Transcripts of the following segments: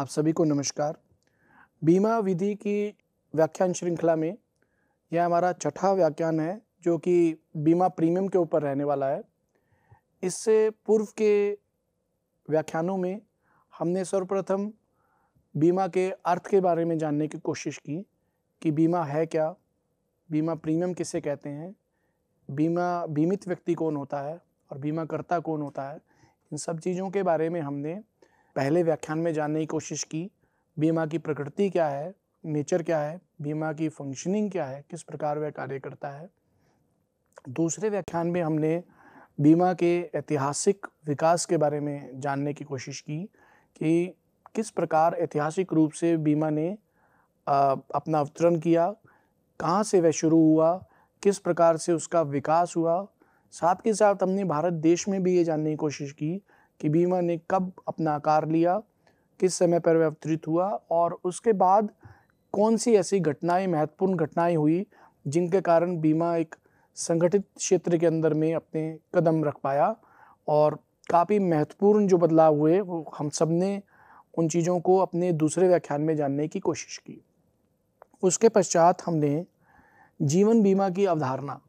आप सभी को नमस्कार बीमा विधि की व्याख्यान श्रृंखला में यह हमारा छठा व्याख्यान है जो कि बीमा प्रीमियम के ऊपर रहने वाला है इससे पूर्व के व्याख्यानों में हमने सर्वप्रथम बीमा के अर्थ के बारे में जानने की कोशिश की कि बीमा है क्या बीमा प्रीमियम किसे कहते हैं बीमा बीमित व्यक्ति कौन होता है और बीमा कौन होता है इन सब चीज़ों के बारे में हमने पहले व्याख्यान में जानने की कोशिश की बीमा की प्रकृति क्या है नेचर क्या है बीमा की फंक्शनिंग क्या है किस प्रकार वह कार्य करता है दूसरे व्याख्यान में हमने बीमा के ऐतिहासिक विकास के बारे में जानने की कोशिश की कि किस प्रकार ऐतिहासिक रूप से बीमा ने आ, अपना अवतरण किया कहाँ से वह शुरू हुआ किस प्रकार से उसका विकास हुआ साथ के साथ हमने भारत देश में भी ये जानने की कोशिश की कि बीमा ने कब अपना आकार लिया किस समय पर वह अवतरित हुआ और उसके बाद कौन सी ऐसी घटनाएं महत्वपूर्ण घटनाएं हुई जिनके कारण बीमा एक संगठित क्षेत्र के अंदर में अपने कदम रख पाया और काफ़ी महत्वपूर्ण जो बदलाव हुए वो हम सब ने उन चीज़ों को अपने दूसरे व्याख्यान में जानने की कोशिश की उसके पश्चात हमने जीवन बीमा की अवधारणा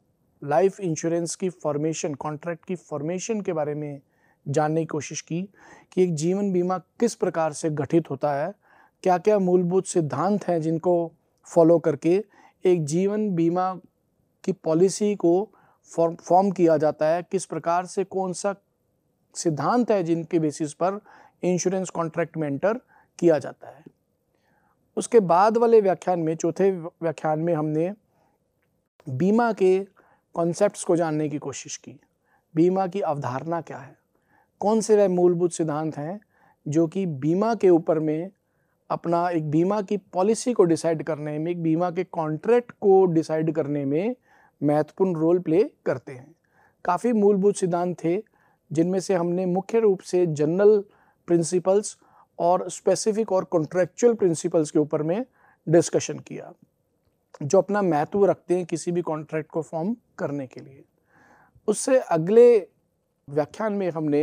लाइफ इंश्योरेंस की फॉर्मेशन कॉन्ट्रैक्ट की फॉर्मेशन के बारे में जानने की कोशिश की कि एक जीवन बीमा किस प्रकार से गठित होता है क्या क्या मूलभूत सिद्धांत हैं जिनको फॉलो करके एक जीवन बीमा की पॉलिसी को फॉर्म फॉर्म किया जाता है किस प्रकार से कौन सा सिद्धांत है जिनके बेसिस पर इंश्योरेंस कॉन्ट्रैक्ट में एंटर किया जाता है उसके बाद वाले व्याख्यान में चौथे व्याख्यान में हमने बीमा के कॉन्सेप्ट्स को जानने की कोशिश की बीमा की अवधारणा क्या है कौन से वह मूलभूत सिद्धांत हैं जो कि बीमा के ऊपर में अपना एक बीमा की पॉलिसी को डिसाइड करने में एक बीमा के कॉन्ट्रैक्ट को डिसाइड करने में महत्वपूर्ण रोल प्ले करते हैं काफ़ी मूलभूत सिद्धांत थे जिनमें से हमने मुख्य रूप से जनरल प्रिंसिपल्स और स्पेसिफिक और कॉन्ट्रेक्चुअल प्रिंसिपल्स के ऊपर में डिस्कशन किया जो अपना महत्व रखते हैं किसी भी कॉन्ट्रैक्ट को फॉर्म करने के लिए उससे अगले व्याख्यान में हमने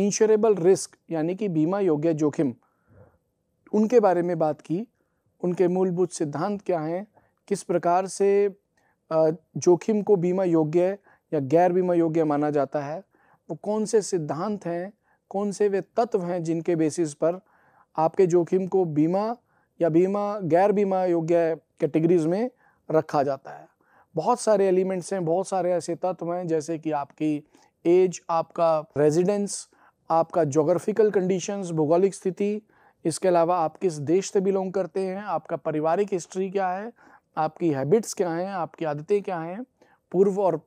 इंश्योरेबल रिस्क यानी कि बीमा योग्य जोखिम उनके बारे में बात की उनके मूलभूत सिद्धांत क्या हैं किस प्रकार से जोखिम को बीमा योग्य या गैर बीमा योग्य माना जाता है वो कौन से सिद्धांत हैं कौन से वे तत्व हैं जिनके बेसिस पर आपके जोखिम को बीमा या बीमा गैर बीमा योग्य कैटेगरीज में रखा जाता है बहुत सारे एलिमेंट्स हैं बहुत सारे ऐसे तत्व हैं जैसे कि आपकी एज आपका रेजिडेंस आपका जोग्राफिकल कंडीशंस भौगोलिक स्थिति इसके अलावा आप किस देश से बिलोंग करते हैं आपका पारिवारिक हिस्ट्री क्या है आपकी हैबिट्स क्या हैं आपकी आदतें क्या हैं पूर्व और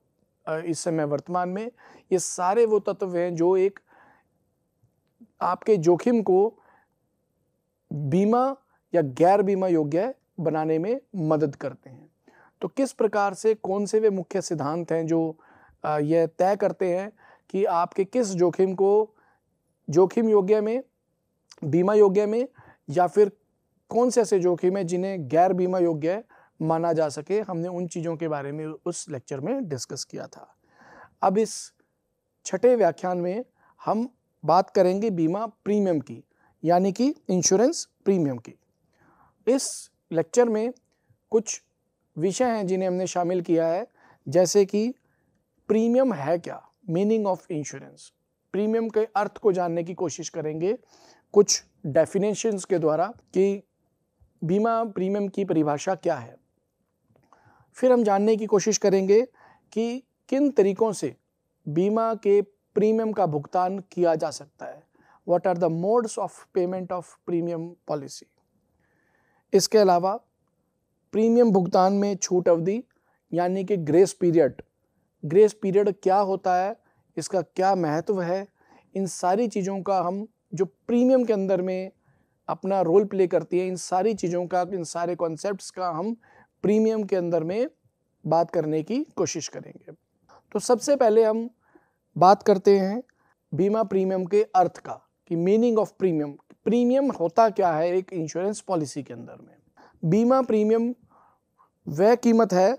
इस समय वर्तमान में ये सारे वो तत्व हैं जो एक आपके जोखिम को बीमा या गैर बीमा योग्य बनाने में मदद करते हैं तो किस प्रकार से कौन से वे मुख्य सिद्धांत हैं जो यह तय करते हैं कि आपके किस जोखिम को जोखिम योग्य में बीमा योग्य में या फिर कौन से ऐसे जोखिम है जिन्हें गैर बीमा योग्य माना जा सके हमने उन चीज़ों के बारे में उस लेक्चर में डिस्कस किया था अब इस छठे व्याख्यान में हम बात करेंगे बीमा प्रीमियम की यानी कि इंश्योरेंस प्रीमियम की इस लेक्चर में कुछ विषय हैं जिन्हें हमने शामिल किया है जैसे कि प्रीमियम है क्या मीनिंग ऑफ इंश्योरेंस प्रीमियम के अर्थ को जानने की कोशिश करेंगे कुछ डेफिनेशंस के द्वारा कि बीमा प्रीमियम की परिभाषा क्या है फिर हम जानने की कोशिश करेंगे कि किन तरीकों से बीमा के प्रीमियम का भुगतान किया जा सकता है what are the modes of payment of premium policy इसके अलावा प्रीमियम भुगतान में छूट अवधि यानी कि ग्रेस पीरियड ग्रेस पीरियड क्या होता है इसका क्या महत्व है इन सारी चीज़ों का हम जो प्रीमियम के अंदर में अपना रोल प्ले करती है इन सारी चीज़ों का इन सारे कॉन्सेप्ट का हम प्रीमियम के अंदर में बात करने की कोशिश करेंगे तो सबसे पहले हम बात करते हैं बीमा प्रीमियम के अर्थ का कि मीनिंग ऑफ प्रीमियम प्रीमियम होता क्या है एक इंश्योरेंस पॉलिसी के अंदर में बीमा प्रीमियम वह कीमत है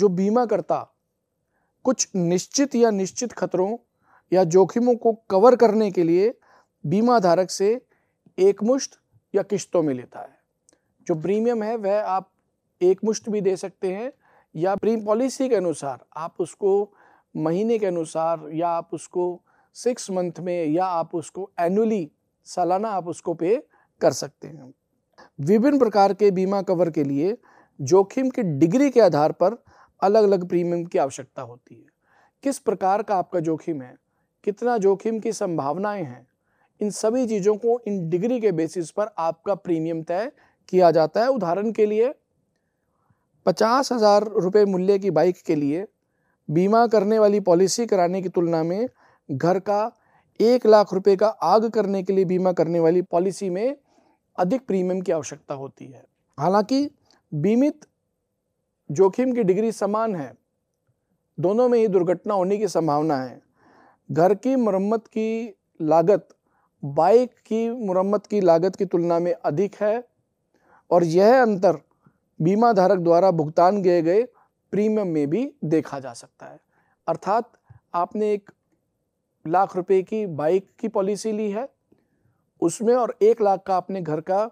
जो बीमा करता कुछ निश्चित या निश्चित खतरों या जोखिमों को कवर करने के लिए बीमा धारक से एकमुश्त या किश्तों में लेता है जो प्रीमियम है वह आप एकमुश्त भी दे सकते हैं या प्रीम पॉलिसी के अनुसार आप उसको महीने के अनुसार या आप उसको सिक्स मंथ में या आप उसको एनुअली सालाना आप उसको पे कर सकते हैं विभिन्न प्रकार के बीमा कवर के लिए जोखिम की डिग्री के आधार पर अलग अलग प्रीमियम की आवश्यकता होती है किस प्रकार का आपका जोखिम है कितना जोखिम की संभावनाएं हैं इन सभी चीज़ों को इन डिग्री के बेसिस पर आपका प्रीमियम तय किया जाता है उदाहरण के लिए पचास हज़ार रुपये मूल्य की बाइक के लिए बीमा करने वाली पॉलिसी कराने की तुलना में घर का एक लाख रुपए का आग करने के लिए बीमा करने वाली पॉलिसी में अधिक प्रीमियम की आवश्यकता होती है हालांकि बीमित जोखिम की डिग्री समान है दोनों में ही दुर्घटना होने की संभावना है घर की मरम्मत की लागत बाइक की मरम्मत की लागत की तुलना में अधिक है और यह अंतर बीमा धारक द्वारा भुगतान किए गए प्रीमियम में भी देखा जा सकता है अर्थात आपने एक लाख रुपए की बाइक की पॉलिसी ली है उसमें और एक लाख का आपने घर का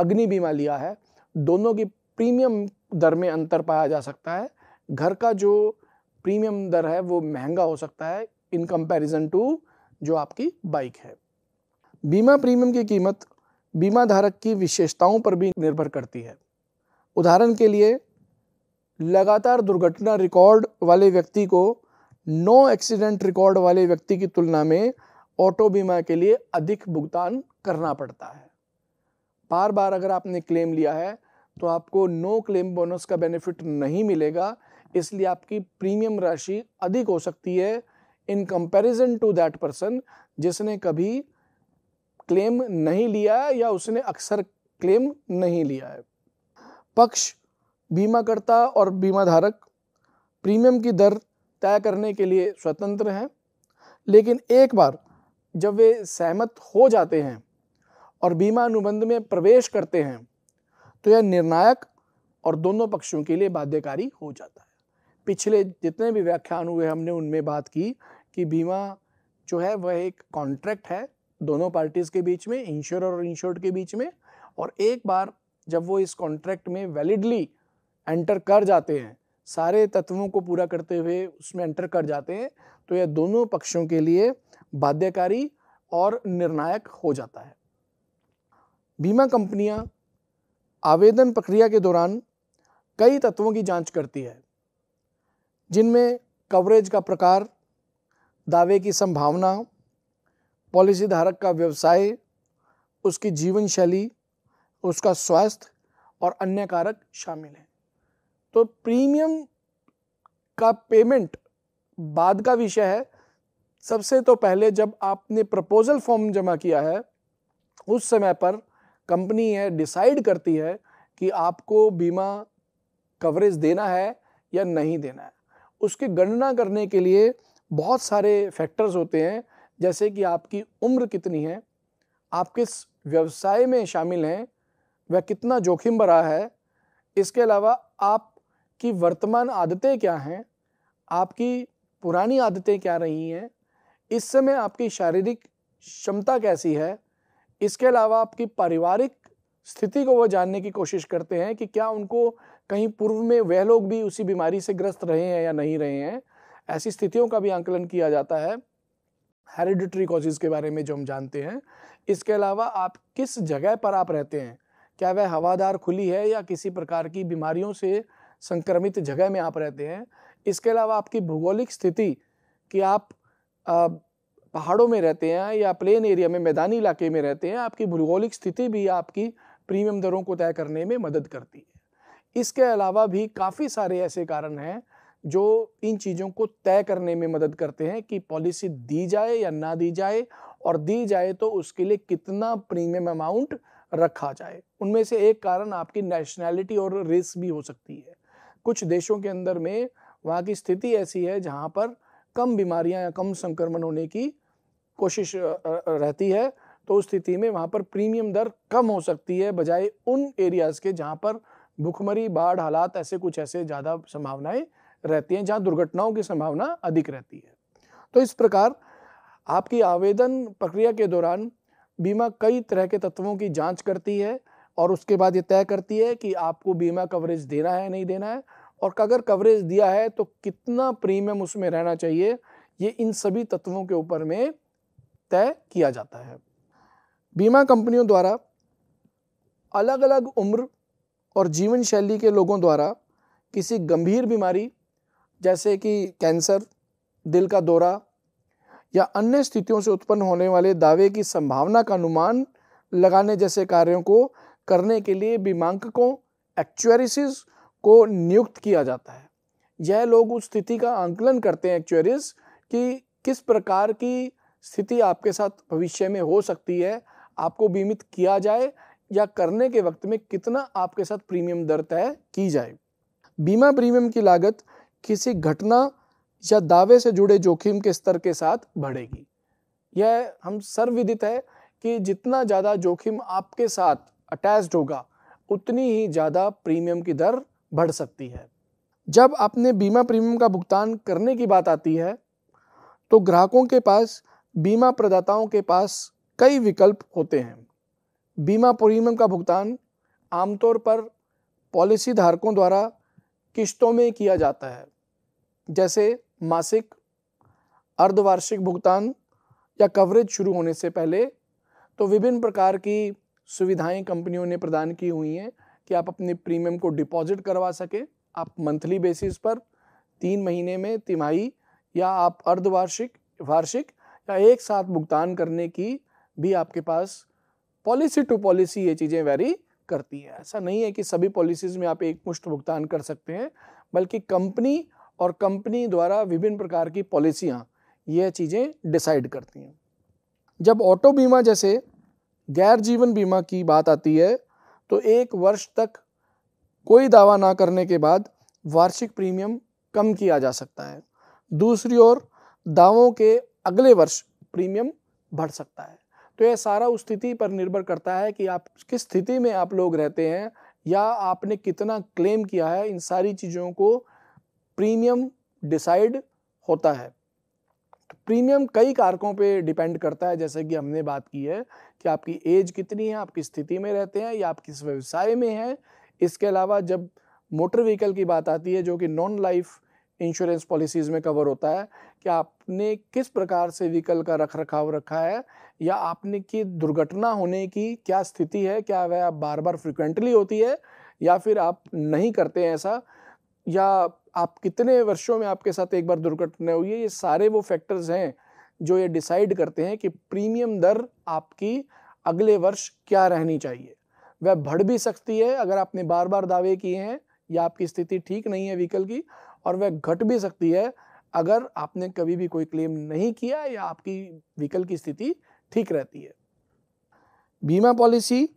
अग्नि बीमा लिया है दोनों की प्रीमियम दर में अंतर पाया जा सकता है घर का जो प्रीमियम दर है वो महंगा हो सकता है इन कंपैरिजन टू जो आपकी बाइक है बीमा प्रीमियम की कीमत बीमा धारक की विशेषताओं पर भी निर्भर करती है उदाहरण के लिए लगातार दुर्घटना रिकॉर्ड वाले व्यक्ति को नो एक्सीडेंट रिकॉर्ड वाले व्यक्ति की तुलना में ऑटो बीमा के लिए अधिक भुगतान करना पड़ता है बार बार अगर आपने क्लेम लिया है तो आपको नो क्लेम बोनस का बेनिफिट नहीं मिलेगा इसलिए आपकी प्रीमियम राशि अधिक हो सकती है in comparison to that person जिसने कभी क्लेम नहीं लिया है या उसने अक्सर क्लेम नहीं लिया है पक्ष बीमाकर्ता और बीमा धारक प्रीमियम की दर तय करने के लिए स्वतंत्र हैं लेकिन एक बार जब वे सहमत हो जाते हैं और बीमा अनुबंध में प्रवेश करते हैं तो यह निर्णायक और दोनों पक्षों के लिए बाध्यकारी हो जाता है पिछले जितने भी व्याख्यान हुए हमने उनमें बात की कि बीमा जो है वह एक कॉन्ट्रैक्ट है दोनों पार्टीज़ के बीच में इंश्योर और इंश्योर्ड के बीच में और एक बार जब वो इस कॉन्ट्रैक्ट में वैलिडली एंटर कर जाते हैं सारे तत्वों को पूरा करते हुए उसमें एंटर कर जाते हैं तो यह दोनों पक्षों के लिए बाध्यकारी और निर्णायक हो जाता है बीमा कंपनियां आवेदन प्रक्रिया के दौरान कई तत्वों की जांच करती है जिनमें कवरेज का प्रकार दावे की संभावना पॉलिसी धारक का व्यवसाय उसकी जीवन शैली उसका स्वास्थ्य और अन्य कारक शामिल हैं तो प्रीमियम का पेमेंट बाद का विषय है सबसे तो पहले जब आपने प्रपोजल फॉर्म जमा किया है उस समय पर कंपनी है डिसाइड करती है कि आपको बीमा कवरेज देना है या नहीं देना है उसकी गणना करने के लिए बहुत सारे फैक्टर्स होते हैं जैसे कि आपकी उम्र कितनी है आप किस व्यवसाय में शामिल हैं वह कितना जोखिम भरा है इसके अलावा आपकी वर्तमान आदतें क्या हैं आपकी पुरानी आदतें क्या रही हैं इस समय आपकी शारीरिक क्षमता कैसी है इसके अलावा आपकी पारिवारिक स्थिति को वो जानने की कोशिश करते हैं कि क्या उनको कहीं पूर्व में वह लोग भी उसी बीमारी से ग्रस्त रहे हैं या नहीं रहे हैं ऐसी स्थितियों का भी आंकलन किया जाता है हेरिडिटरी कॉजेज़ के बारे में जो हम जानते हैं इसके अलावा आप किस जगह पर आप रहते हैं क्या वह हवादार खुली है या किसी प्रकार की बीमारियों से संक्रमित जगह में आप रहते हैं इसके अलावा आपकी भूगोलिक स्थिति कि आप पहाड़ों में रहते हैं या प्लेन एरिया में मैदानी इलाके में रहते हैं आपकी भूगोलिक स्थिति भी आपकी प्रीमियम दरों को तय करने में मदद करती है इसके अलावा भी काफ़ी सारे ऐसे कारण हैं जो इन चीज़ों को तय करने में मदद करते हैं कि पॉलिसी दी जाए या ना दी जाए और दी जाए तो उसके लिए कितना प्रीमियम अमाउंट रखा जाए उनमें से एक कारण आपकी नेशनैलिटी और रेस भी हो सकती है कुछ देशों के अंदर में वहाँ की स्थिति ऐसी है जहाँ पर कम बीमारियाँ या कम संक्रमण होने की कोशिश रहती है तो उस स्थिति में वहाँ पर प्रीमियम दर कम हो सकती है बजाय उन एरियाज़ के जहाँ पर भुखमरी बाढ़ हालात ऐसे कुछ ऐसे ज़्यादा संभावनाएं रहती हैं जहाँ दुर्घटनाओं की संभावना अधिक रहती है तो इस प्रकार आपकी आवेदन प्रक्रिया के दौरान बीमा कई तरह के तत्वों की जांच करती है और उसके बाद ये तय करती है कि आपको बीमा कवरेज देना है नहीं देना है और अगर कवरेज दिया है तो कितना प्रीमियम उसमें रहना चाहिए ये इन सभी तत्वों के ऊपर में तय किया जाता है बीमा कंपनियों द्वारा अलग अलग उम्र और जीवन शैली के लोगों द्वारा किसी गंभीर बीमारी जैसे कि कैंसर दिल का दौरा या अन्य स्थितियों से उत्पन्न होने वाले दावे की संभावना का अनुमान लगाने जैसे कार्यों को करने के लिए बीमांकों एक्चुअरिस को नियुक्त किया जाता है यह लोग उस स्थिति का आंकलन करते हैं एक्चुअरिस कि किस प्रकार की स्थिति आपके साथ भविष्य में हो सकती है आपको बीमित किया जाए या करने के वक्त में कितना आपके साथ प्रीमियम दर तय की जाए बीमा प्रीमियम की लागत किसी घटना या दावे से जुड़े जोखिम के स्तर के साथ बढ़ेगी यह हम सर्वविदित है कि जितना ज़्यादा जोखिम आपके साथ अटैच्ड होगा उतनी ही ज़्यादा प्रीमियम की दर बढ़ सकती है जब आपने बीमा प्रीमियम का भुगतान करने की बात आती है तो ग्राहकों के पास बीमा प्रदाताओं के पास कई विकल्प होते हैं बीमा प्रीमियम का भुगतान आमतौर पर पॉलिसी धारकों द्वारा किश्तों में किया जाता है जैसे मासिक अर्धवार्षिक भुगतान या कवरेज शुरू होने से पहले तो विभिन्न प्रकार की सुविधाएं कंपनियों ने प्रदान की हुई हैं कि आप अपने प्रीमियम को डिपॉजिट करवा सकें आप मंथली बेसिस पर तीन महीने में तिमाही या आप अर्धवार्षिक वार्षिक या एक साथ भुगतान करने की भी आपके पास पॉलिसी टू पॉलिसी ये चीज़ें वेरी करती है ऐसा नहीं है कि सभी पॉलिसीज़ में आप एक मुश्त भुगतान कर सकते हैं बल्कि कंपनी और कंपनी द्वारा विभिन्न प्रकार की पॉलिसियाँ यह चीज़ें डिसाइड करती हैं जब ऑटो बीमा जैसे गैर जीवन बीमा की बात आती है तो एक वर्ष तक कोई दावा ना करने के बाद वार्षिक प्रीमियम कम किया जा सकता है दूसरी ओर दावों के अगले वर्ष प्रीमियम बढ़ सकता है तो यह सारा उस स्थिति पर निर्भर करता है कि आप किस स्थिति में आप लोग रहते हैं या आपने कितना क्लेम किया है इन सारी चीज़ों को प्रीमियम डिसाइड होता है प्रीमियम तो कई कारकों पे डिपेंड करता है जैसे कि हमने बात की है कि आपकी एज कितनी है आप किस स्थिति में रहते हैं या आप किस व्यवसाय में हैं इसके अलावा जब मोटर व्हीकल की बात आती है जो कि नॉन लाइफ इंश्योरेंस पॉलिसीज़ में कवर होता है कि आपने किस प्रकार से व्हीकल का रख रखाव रखा है या आपने की दुर्घटना होने की क्या स्थिति है क्या वह आप बार बार फ्रिक्वेंटली होती है या फिर आप नहीं करते हैं ऐसा या आप कितने वर्षों में आपके साथ एक बार दुर्घटना हुई है ये सारे वो फैक्टर्स हैं जो ये डिसाइड करते हैं कि प्रीमियम दर आपकी अगले वर्ष क्या रहनी चाहिए वह बढ़ भी सकती है अगर आपने बार बार दावे किए हैं या आपकी स्थिति ठीक नहीं है व्हीकल की और वह घट भी सकती है अगर आपने कभी भी कोई क्लेम नहीं किया या आपकी व्हीकल की स्थिति ठीक रहती है बीमा पॉलिसी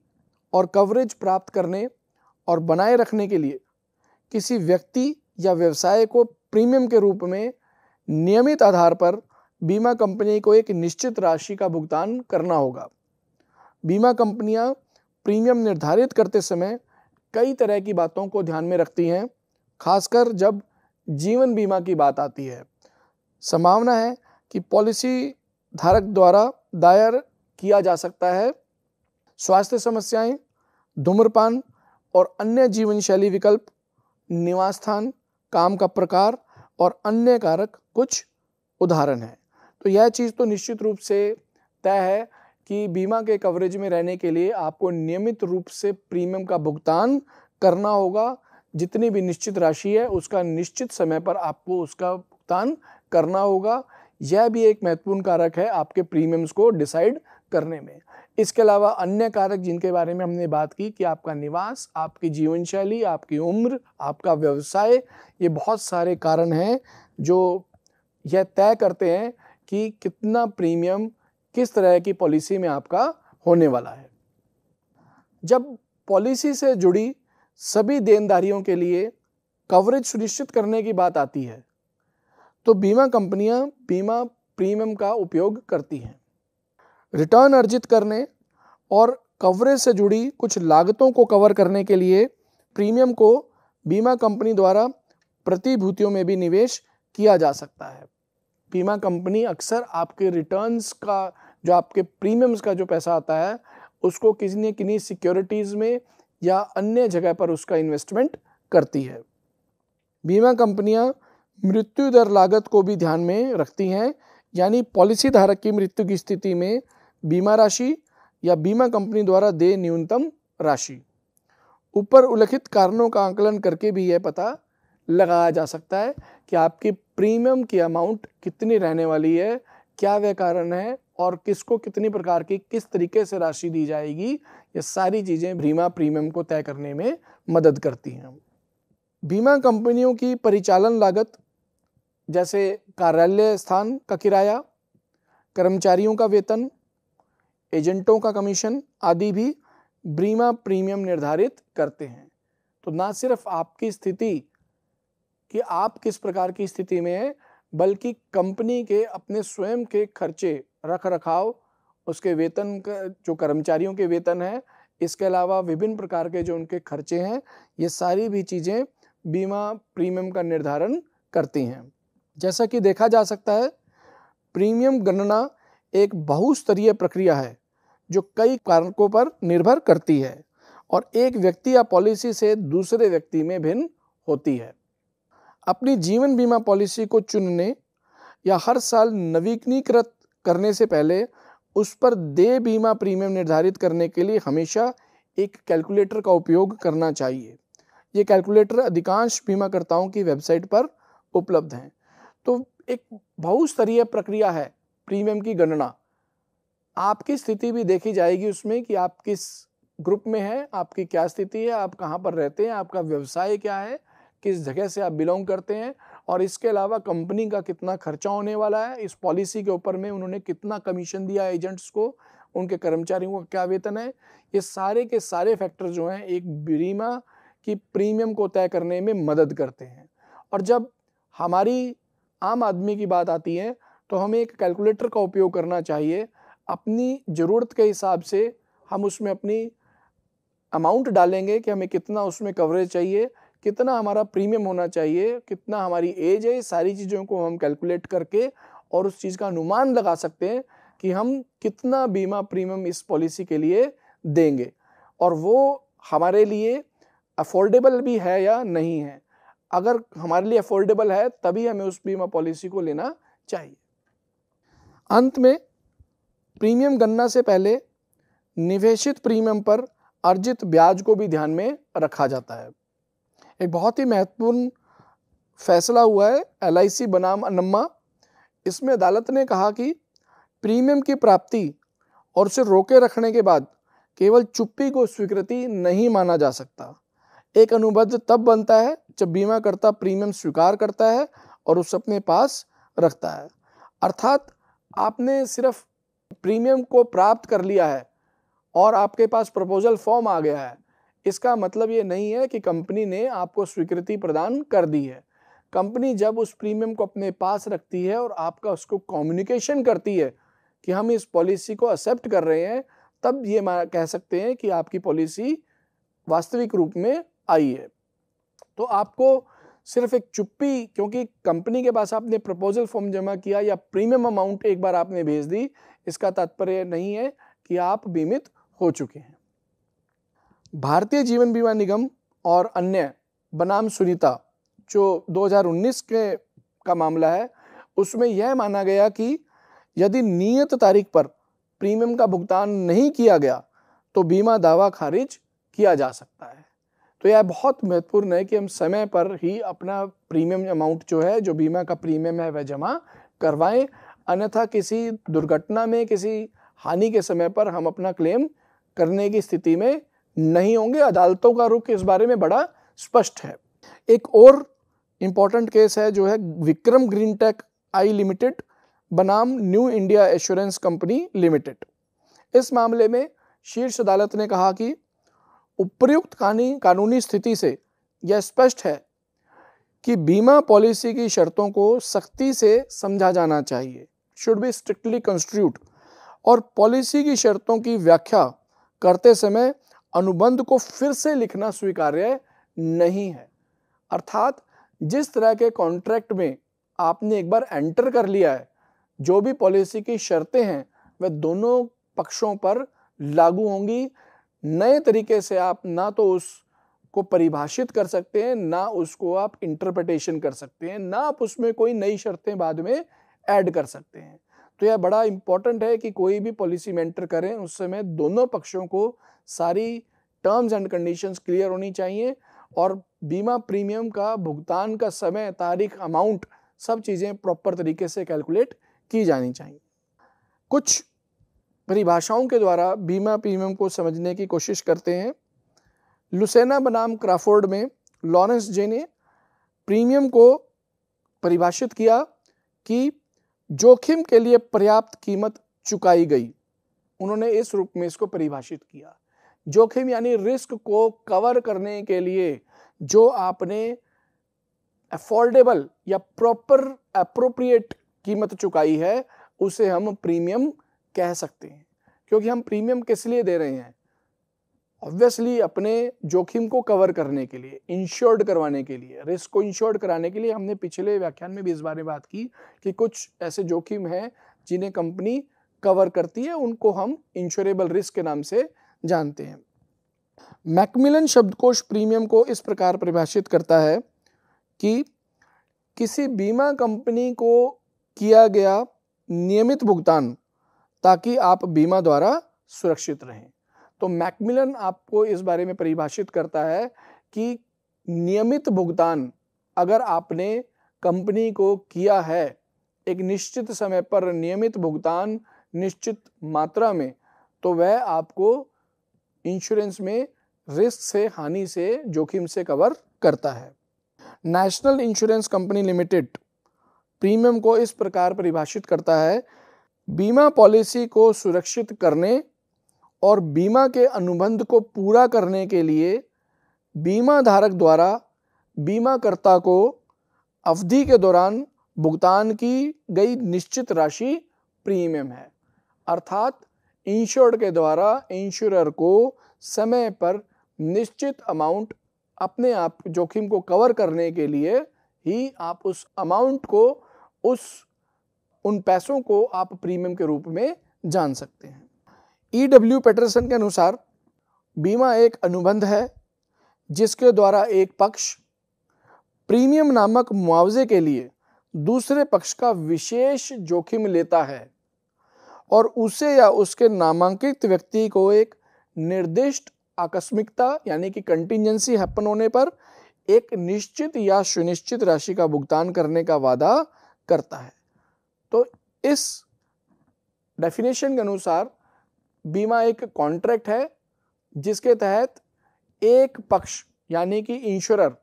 और कवरेज प्राप्त करने और बनाए रखने के लिए किसी व्यक्ति या व्यवसाय को प्रीमियम के रूप में नियमित आधार पर बीमा कंपनी को एक निश्चित राशि का भुगतान करना होगा बीमा कंपनियां प्रीमियम निर्धारित करते समय कई तरह की बातों को ध्यान में रखती हैं खासकर जब जीवन बीमा की बात आती है संभावना है कि पॉलिसी धारक द्वारा दायर किया जा सकता है स्वास्थ्य समस्याएं, धूम्रपान और अन्य जीवन शैली विकल्प निवास स्थान काम का प्रकार और अन्य कारक कुछ उदाहरण हैं तो यह चीज़ तो निश्चित रूप से तय है कि बीमा के कवरेज में रहने के लिए आपको नियमित रूप से प्रीमियम का भुगतान करना होगा जितनी भी निश्चित राशि है उसका निश्चित समय पर आपको उसका भुगतान करना होगा यह भी एक महत्वपूर्ण कारक है आपके प्रीमियम्स को डिसाइड करने में इसके अलावा अन्य कारक जिनके बारे में हमने बात की कि आपका निवास आपकी जीवन शैली आपकी उम्र आपका व्यवसाय ये बहुत सारे कारण हैं जो यह तय करते हैं कि कितना प्रीमियम किस तरह की पॉलिसी में आपका होने वाला है जब पॉलिसी से जुड़ी सभी देनदारियों के लिए कवरेज सुनिश्चित करने की बात आती है तो बीमा कंपनियां बीमा प्रीमियम का उपयोग करती हैं रिटर्न अर्जित करने और कवरेज से जुड़ी कुछ लागतों को कवर करने के लिए प्रीमियम को बीमा कंपनी द्वारा प्रतिभूतियों में भी निवेश किया जा सकता है बीमा कंपनी अक्सर आपके रिटर्न्स का जो आपके प्रीमियम्स का जो पैसा आता है उसको किसी न किसी सिक्योरिटीज़ में या अन्य जगह पर उसका इन्वेस्टमेंट करती है बीमा कंपनियां मृत्यु दर लागत को भी ध्यान में रखती हैं यानी पॉलिसी धारक की मृत्यु की स्थिति में बीमा राशि या बीमा कंपनी द्वारा दे न्यूनतम राशि ऊपर उल्लिखित कारणों का आंकलन करके भी यह पता लगाया जा सकता है कि आपकी प्रीमियम की अमाउंट कितनी रहने वाली है क्या वह कारण है और किसको कितनी प्रकार की किस तरीके से राशि दी जाएगी ये सारी चीज़ें बीमा प्रीमियम को तय करने में मदद करती हैं बीमा कंपनियों की परिचालन लागत जैसे कार्यालय स्थान का किराया कर्मचारियों का वेतन एजेंटों का कमीशन आदि भी बीमा प्रीमियम निर्धारित करते हैं तो ना सिर्फ आपकी स्थिति कि आप किस प्रकार की स्थिति में हैं बल्कि कंपनी के अपने स्वयं के खर्चे रख रखाव उसके वेतन का जो कर्मचारियों के वेतन है इसके अलावा विभिन्न प्रकार के जो उनके खर्चे हैं ये सारी भी चीज़ें बीमा प्रीमियम का निर्धारण करती हैं जैसा कि देखा जा सकता है प्रीमियम गणना एक बहुस्तरीय प्रक्रिया है जो कई कारकों पर निर्भर करती है और एक व्यक्ति या पॉलिसी से दूसरे व्यक्ति में भिन्न होती है अपनी जीवन बीमा पॉलिसी को चुनने या हर साल नवीनीकृत करने से पहले उस पर देय बीमा प्रीमियम निर्धारित करने के लिए हमेशा एक कैलकुलेटर का उपयोग करना चाहिए ये कैलकुलेटर अधिकांश बीमाकर्ताओं की वेबसाइट पर उपलब्ध हैं तो एक बहुस्तरीय प्रक्रिया है प्रीमियम की गणना आपकी स्थिति भी देखी जाएगी उसमें कि आप किस ग्रुप में हैं आपकी क्या स्थिति है आप कहाँ पर रहते हैं आपका व्यवसाय क्या है किस जगह से आप बिलोंग करते हैं और इसके अलावा कंपनी का कितना खर्चा होने वाला है इस पॉलिसी के ऊपर में उन्होंने कितना कमीशन दिया एजेंट्स को उनके कर्मचारियों का क्या वेतन है ये सारे के सारे फैक्टर जो हैं एक बीमा की प्रीमियम को तय करने में मदद करते हैं और जब हमारी आम आदमी की बात आती है तो हमें एक कैलकुलेटर का उपयोग करना चाहिए अपनी ज़रूरत के हिसाब से हम उसमें अपनी अमाउंट डालेंगे कि हमें कितना उसमें कवरेज चाहिए कितना हमारा प्रीमियम होना चाहिए कितना हमारी एज है सारी चीज़ों को हम कैलकुलेट करके और उस चीज़ का अनुमान लगा सकते हैं कि हम कितना बीमा प्रीमियम इस पॉलिसी के लिए देंगे और वो हमारे लिए अफोर्डेबल भी है या नहीं है अगर हमारे लिए अफोर्डेबल है तभी हमें उस बीमा पॉलिसी को लेना चाहिए अंत में प्रीमियम गणना से पहले निवेशित प्रीमियम पर अर्जित ब्याज को भी ध्यान में रखा जाता है एक बहुत ही महत्वपूर्ण फैसला हुआ है एल बनाम अनम्मा इसमें अदालत ने कहा कि प्रीमियम की प्राप्ति और उसे रोके रखने के बाद केवल चुप्पी को स्वीकृति नहीं माना जा सकता एक अनुबद्ध तब बनता है जब बीमाकर्ता प्रीमियम स्वीकार करता है और उस अपने पास रखता है अर्थात आपने सिर्फ प्रीमियम को प्राप्त कर लिया है और आपके पास प्रपोजल फॉर्म आ गया है इसका मतलब ये नहीं है कि कंपनी ने आपको स्वीकृति प्रदान कर दी है कंपनी जब उस प्रीमियम को अपने पास रखती है और आपका उसको कम्युनिकेशन करती है कि हम इस पॉलिसी को एक्सेप्ट कर रहे हैं तब ये कह सकते हैं कि आपकी पॉलिसी वास्तविक रूप में आई है तो आपको सिर्फ एक चुप्पी क्योंकि कंपनी के पास आपने प्रपोजल फॉर्म जमा किया या प्रीमियम अमाउंट एक बार आपने भेज दी इसका तात्पर्य नहीं है कि आप बीमित हो चुके हैं भारतीय जीवन बीमा निगम और अन्य बनाम सुनीता जो 2019 के का मामला है उसमें यह माना गया कि यदि नियत तारीख पर प्रीमियम का भुगतान नहीं किया गया तो बीमा दावा खारिज किया जा सकता है तो यह बहुत महत्वपूर्ण है कि हम समय पर ही अपना प्रीमियम अमाउंट जो है जो बीमा का प्रीमियम है वह जमा करवाएं अन्यथा किसी दुर्घटना में किसी हानि के समय पर हम अपना क्लेम करने की स्थिति में नहीं होंगे अदालतों का रुख इस बारे में बड़ा स्पष्ट है एक और इम्पॉर्टेंट केस है जो है Vikram green tech I limited बनाम new India assurance company limited इस मामले में शीर्ष अदालत ने कहा कि कानी कानूनी स्थिति से यह स्पष्ट है कि बीमा पॉलिसी की शर्तों को सख्ती से समझा जाना चाहिए शुड बी स्ट्रिक्टली कंस्ट्रूट और पॉलिसी की शर्तों की व्याख्या करते समय अनुबंध को फिर से लिखना स्वीकार्य नहीं है अर्थात जिस तरह के कॉन्ट्रैक्ट में आपने एक बार एंटर कर लिया है जो भी पॉलिसी की शर्तें हैं वह दोनों पक्षों पर लागू होंगी नए तरीके से आप ना तो उसको परिभाषित कर सकते हैं ना उसको आप इंटरप्रिटेशन कर सकते हैं ना आप उसमें कोई नई शर्तें बाद में ऐड कर सकते हैं तो यह बड़ा इम्पॉर्टेंट है कि कोई भी पॉलिसी मेंटर करें उस समय दोनों पक्षों को सारी टर्म्स एंड कंडीशंस क्लियर होनी चाहिए और बीमा प्रीमियम का भुगतान का समय तारीख अमाउंट सब चीज़ें प्रॉपर तरीके से कैलकुलेट की जानी चाहिए कुछ परिभाषाओं के द्वारा बीमा प्रीमियम को समझने की कोशिश करते हैं लुसेना बनाम क्राफोर्ड में लॉरेंस जे ने प्रीमियम को परिभाषित किया कि जोखिम के लिए पर्याप्त कीमत चुकाई गई उन्होंने इस रूप में इसको परिभाषित किया जोखिम यानी रिस्क को कवर करने के लिए जो आपने अफोर्डेबल या प्रॉपर अप्रोप्रिएट कीमत चुकाई है उसे हम प्रीमियम कह सकते हैं क्योंकि हम प्रीमियम किस लिए दे रहे हैं ऑब्वियसली अपने जोखिम को कवर करने के लिए इंश्योर्ड करवाने के लिए रिस्क को इंश्योर्ड कराने के लिए हमने पिछले व्याख्यान में भी इस बारे में बात की कि कुछ ऐसे जोखिम हैं जिन्हें कंपनी कवर करती है उनको हम इंश्योरेबल रिस्क के नाम से जानते हैं मैकमिलन शब्दकोश प्रीमियम को इस प्रकार परिभाषित करता है कि किसी बीमा कंपनी को किया गया नियमित भुगतान ताकि आप बीमा द्वारा सुरक्षित रहें तो मैकमिलन आपको इस बारे में परिभाषित करता है कि नियमित भुगतान अगर आपने कंपनी को किया है एक निश्चित समय पर नियमित भुगतान निश्चित मात्रा में तो वह आपको इंश्योरेंस में रिस्क से हानि से जोखिम से कवर करता है national insurance company limited premium को इस प्रकार परिभाषित करता है बीमा पॉलिसी को सुरक्षित करने और बीमा के अनुबंध को पूरा करने के लिए बीमा धारक द्वारा बीमाकर्ता को अवधि के दौरान भुगतान की गई निश्चित राशि प्रीमियम है अर्थात इंश्योर्ड के द्वारा इंश्योरर को समय पर निश्चित अमाउंट अपने आप जोखिम को कवर करने के लिए ही आप उस अमाउंट को उस उन पैसों को आप प्रीमियम के रूप में जान सकते हैं ई डब्ल्यू पेटरसन के अनुसार बीमा एक अनुबंध है जिसके द्वारा एक पक्ष प्रीमियम नामक मुआवजे के लिए दूसरे पक्ष का विशेष जोखिम लेता है और उसे या उसके नामांकित व्यक्ति को एक निर्दिष्ट आकस्मिकता यानी कि कंटिजेंसी हैपन होने पर एक निश्चित या सुनिश्चित राशि का भुगतान करने का वादा करता है तो इस डेफिनेशन के अनुसार बीमा एक कॉन्ट्रैक्ट है जिसके तहत एक पक्ष यानी कि इंश्योरर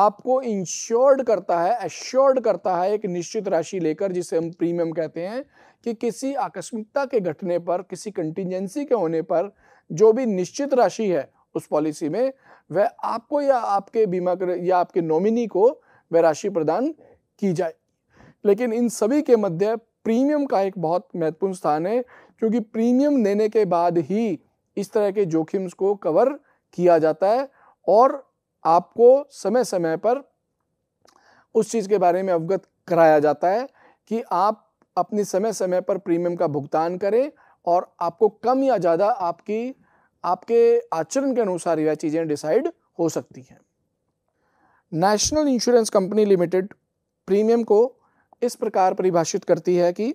आपको इंश्योर्ड करता है एश्योर्ड करता है एक निश्चित राशि लेकर जिसे हम प्रीमियम कहते हैं कि किसी आकस्मिकता के घटने पर किसी कंटिजेंसी के होने पर जो भी निश्चित राशि है उस पॉलिसी में वह आपको या आपके बीमा कर, या आपके नॉमिनी को वह राशि प्रदान की जाए लेकिन इन सभी के मध्य प्रीमियम का एक बहुत महत्वपूर्ण स्थान है क्योंकि प्रीमियम देने के बाद ही इस तरह के जोखिम को कवर किया जाता है और आपको समय समय पर उस चीज़ के बारे में अवगत कराया जाता है कि आप अपने समय समय पर प्रीमियम का भुगतान करें और आपको कम या ज़्यादा आपकी आपके आचरण के अनुसार यह चीज़ें डिसाइड हो सकती हैं national insurance company limited premium को इस प्रकार परिभाषित करती है कि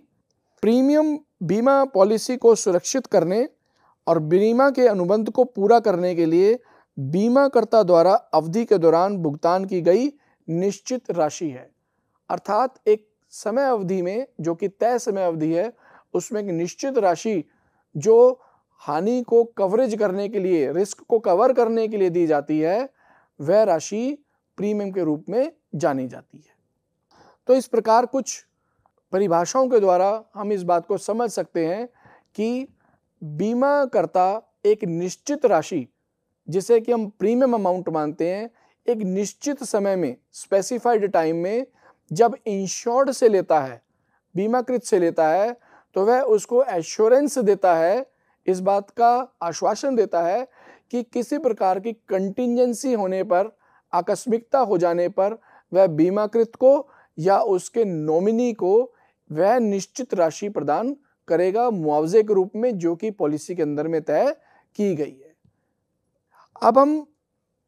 प्रीमियम बीमा पॉलिसी को सुरक्षित करने और बीमा के अनुबंध को पूरा करने के लिए बीमाकर्ता द्वारा अवधि के दौरान भुगतान की गई निश्चित राशि है अर्थात एक समय अवधि में जो कि तय समय अवधि है उसमें एक निश्चित राशि जो हानि को कवरेज करने के लिए रिस्क को कवर करने के लिए दी जाती है वह राशि प्रीमियम के रूप में जानी जाती है तो इस प्रकार कुछ परिभाषाओं के द्वारा हम इस बात को समझ सकते हैं कि बीमाकर्ता एक निश्चित राशि जिसे कि हम प्रीमियम अमाउंट मानते हैं एक निश्चित समय में स्पेसिफाइड टाइम में जब इंश्योर्ड से लेता है बीमाकृत से लेता है तो वह उसको एश्योरेंस देता है इस बात का आश्वासन देता है कि किसी प्रकार की कंटिजेंसी होने पर आकस्मिकता हो जाने पर वह बीमाकृत को या उसके नॉमिनी को वह निश्चित राशि प्रदान करेगा मुआवजे के रूप में जो कि पॉलिसी के अंदर में तय की गई है अब हम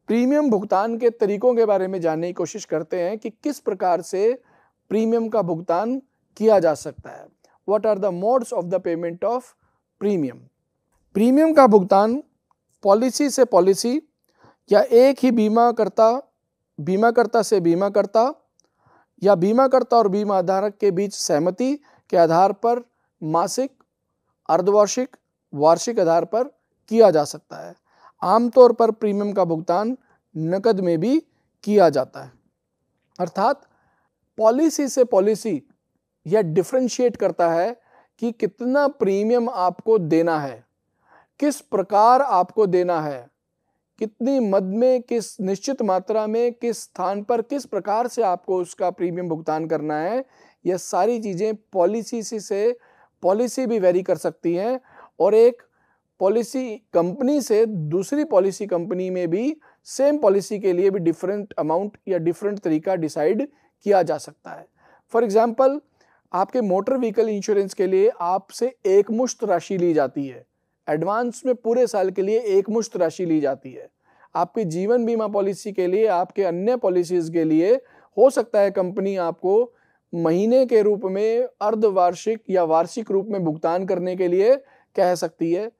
प्रीमियम भुगतान के तरीकों के बारे में जानने की कोशिश करते हैं कि किस प्रकार से प्रीमियम का भुगतान किया जा सकता है what are the modes of the payment of premium premium का भुगतान पॉलिसी से पॉलिसी या एक ही बीमाकर्ता बीमाकर्ता से बीमाकर्ता या बीमाकर्ता और बीमा धारक के बीच सहमति के आधार पर मासिक अर्धवार्षिक वार्षिक आधार पर किया जा सकता है आमतौर पर प्रीमियम का भुगतान नकद में भी किया जाता है अर्थात पॉलिसी से पॉलिसी यह डिफ्रेंशिएट करता है कि कितना प्रीमियम आपको देना है किस प्रकार आपको देना है कितनी मद में किस निश्चित मात्रा में किस स्थान पर किस प्रकार से आपको उसका प्रीमियम भुगतान करना है यह सारी चीज़ें पॉलिसी से पॉलिसी भी वेरी कर सकती हैं और एक पॉलिसी कंपनी से दूसरी पॉलिसी कंपनी में भी सेम पॉलिसी के लिए भी डिफरेंट अमाउंट या डिफरेंट तरीका डिसाइड किया जा सकता है फॉर एग्ज़ाम्पल आपके मोटर व्हीकल इंश्योरेंस के लिए आपसे एकमुश्त राशि ली जाती है एडवांस में पूरे साल के लिए एकमुश्त राशि ली जाती है आपकी जीवन बीमा पॉलिसी के लिए आपके अन्य पॉलिसीज़ के लिए हो सकता है कंपनी आपको महीने के रूप में अर्धवार्षिक या वार्षिक रूप में भुगतान करने के लिए कह सकती है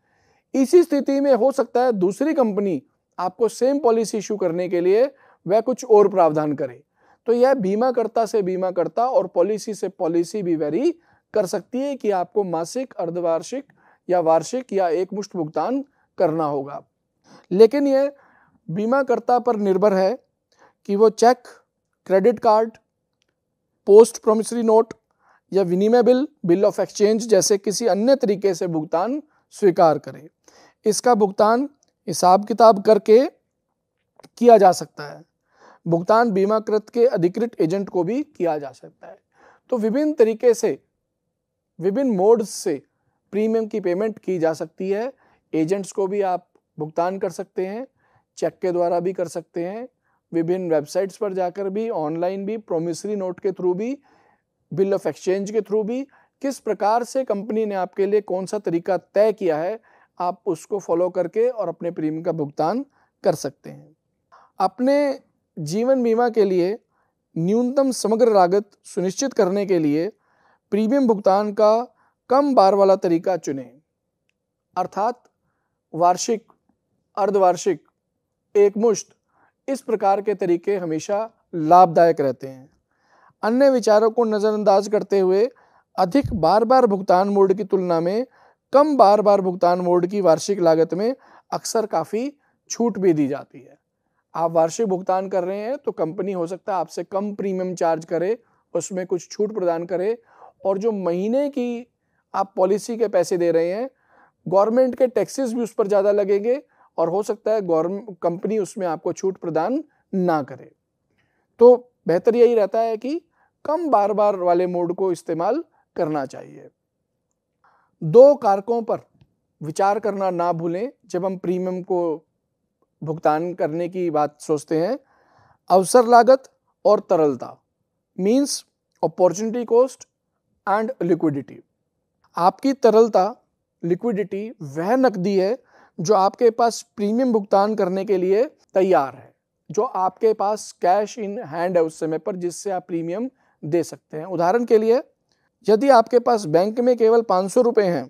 इसी स्थिति में हो सकता है दूसरी कंपनी आपको सेम पॉलिसी इशू करने के लिए वह कुछ और प्रावधान करे तो यह बीमाकर्ता से बीमाकर्ता और पॉलिसी से पॉलिसी भी वेरी कर सकती है कि आपको मासिक अर्धवार्षिक या वार्षिक या एकमुश्त भुगतान करना होगा लेकिन यह बीमाकर्ता पर निर्भर है कि वो cheque credit card post promissory note या विनिमय बिल बिल ऑफ एक्सचेंज जैसे किसी अन्य तरीके से भुगतान स्वीकार करे इसका भुगतान हिसाब किताब करके किया जा सकता है भुगतान बीमाकृत के अधिकृत एजेंट को भी किया जा सकता है तो विभिन्न तरीके से विभिन्न मोड्स से प्रीमियम की पेमेंट की जा सकती है एजेंट्स को भी आप भुगतान कर सकते हैं चेक के द्वारा भी कर सकते हैं विभिन्न वेबसाइट्स पर जाकर भी ऑनलाइन भी प्रोमिसरी नोट के थ्रू भी बिल ऑफ एक्सचेंज के थ्रू भी किस प्रकार से कंपनी ने आपके लिए कौन सा तरीका तय किया है आप उसको फॉलो करके और अपने प्रीमियम का भुगतान कर सकते हैं अपने जीवन बीमा के लिए न्यूनतम समग्र लागत सुनिश्चित करने के लिए प्रीमियम भुगतान का कम बार वाला तरीका चुनें अर्थात वार्षिक अर्धवार्षिक एकमुश्त इस प्रकार के तरीके हमेशा लाभदायक रहते हैं अन्य विचारों को नज़रअंदाज करते हुए अधिक बार बार भुगतान मोड की तुलना में कम बार बार भुगतान मोड की वार्षिक लागत में अक्सर काफ़ी छूट भी दी जाती है आप वार्षिक भुगतान कर रहे हैं तो कंपनी हो सकता है आपसे कम प्रीमियम चार्ज करे उसमें कुछ छूट प्रदान करे और जो महीने की आप पॉलिसी के पैसे दे रहे हैं गवर्नमेंट के टैक्सेस भी उस पर ज़्यादा लगेंगे और हो सकता है कंपनी उसमें आपको छूट प्रदान ना करे तो बेहतर यही रहता है कि कम बार बार वाले मोड को इस्तेमाल करना चाहिए दो कारकों पर विचार करना ना भूलें जब हम प्रीमियम को भुगतान करने की बात सोचते हैं अवसर लागत और तरलता means opportunity cost and liquidity आपकी तरलता लिक्विडिटी वह नकदी है जो आपके पास प्रीमियम भुगतान करने के लिए तैयार है जो आपके पास कैश इन हैंड है उस समय पर जिससे आप प्रीमियम दे सकते हैं उदाहरण के लिए यदि आपके पास बैंक में केवल पाँच सौ रुपये हैं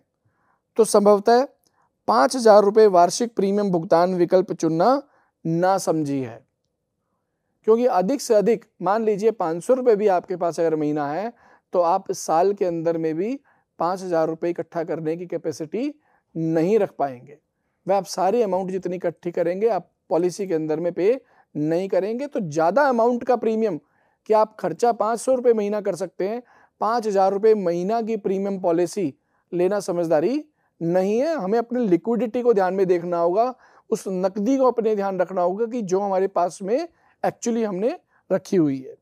तो संभवतः पाँच हजार रुपये वार्षिक प्रीमियम भुगतान विकल्प चुनना ना समझी है क्योंकि अधिक से अधिक मान लीजिए पाँच सौ रुपये भी आपके पास अगर महीना है तो आप साल के अंदर में भी पाँच हज़ार रुपये इकट्ठा करने की कैपेसिटी नहीं रख पाएंगे वह आप सारी अमाउंट जितनी इकट्ठी करेंगे आप पॉलिसी के अंदर में पे नहीं करेंगे तो ज़्यादा अमाउंट का प्रीमियम कि आप खर्चा पाँच सौ रुपये महीना कर सकते हैं पाँच हज़ार रुपये महीना की प्रीमियम पॉलिसी लेना समझदारी नहीं है हमें अपनी लिक्विडिटी को ध्यान में देखना होगा उस नकदी को अपने ध्यान रखना होगा कि जो हमारे पास में एक्चुअली हमने रखी हुई है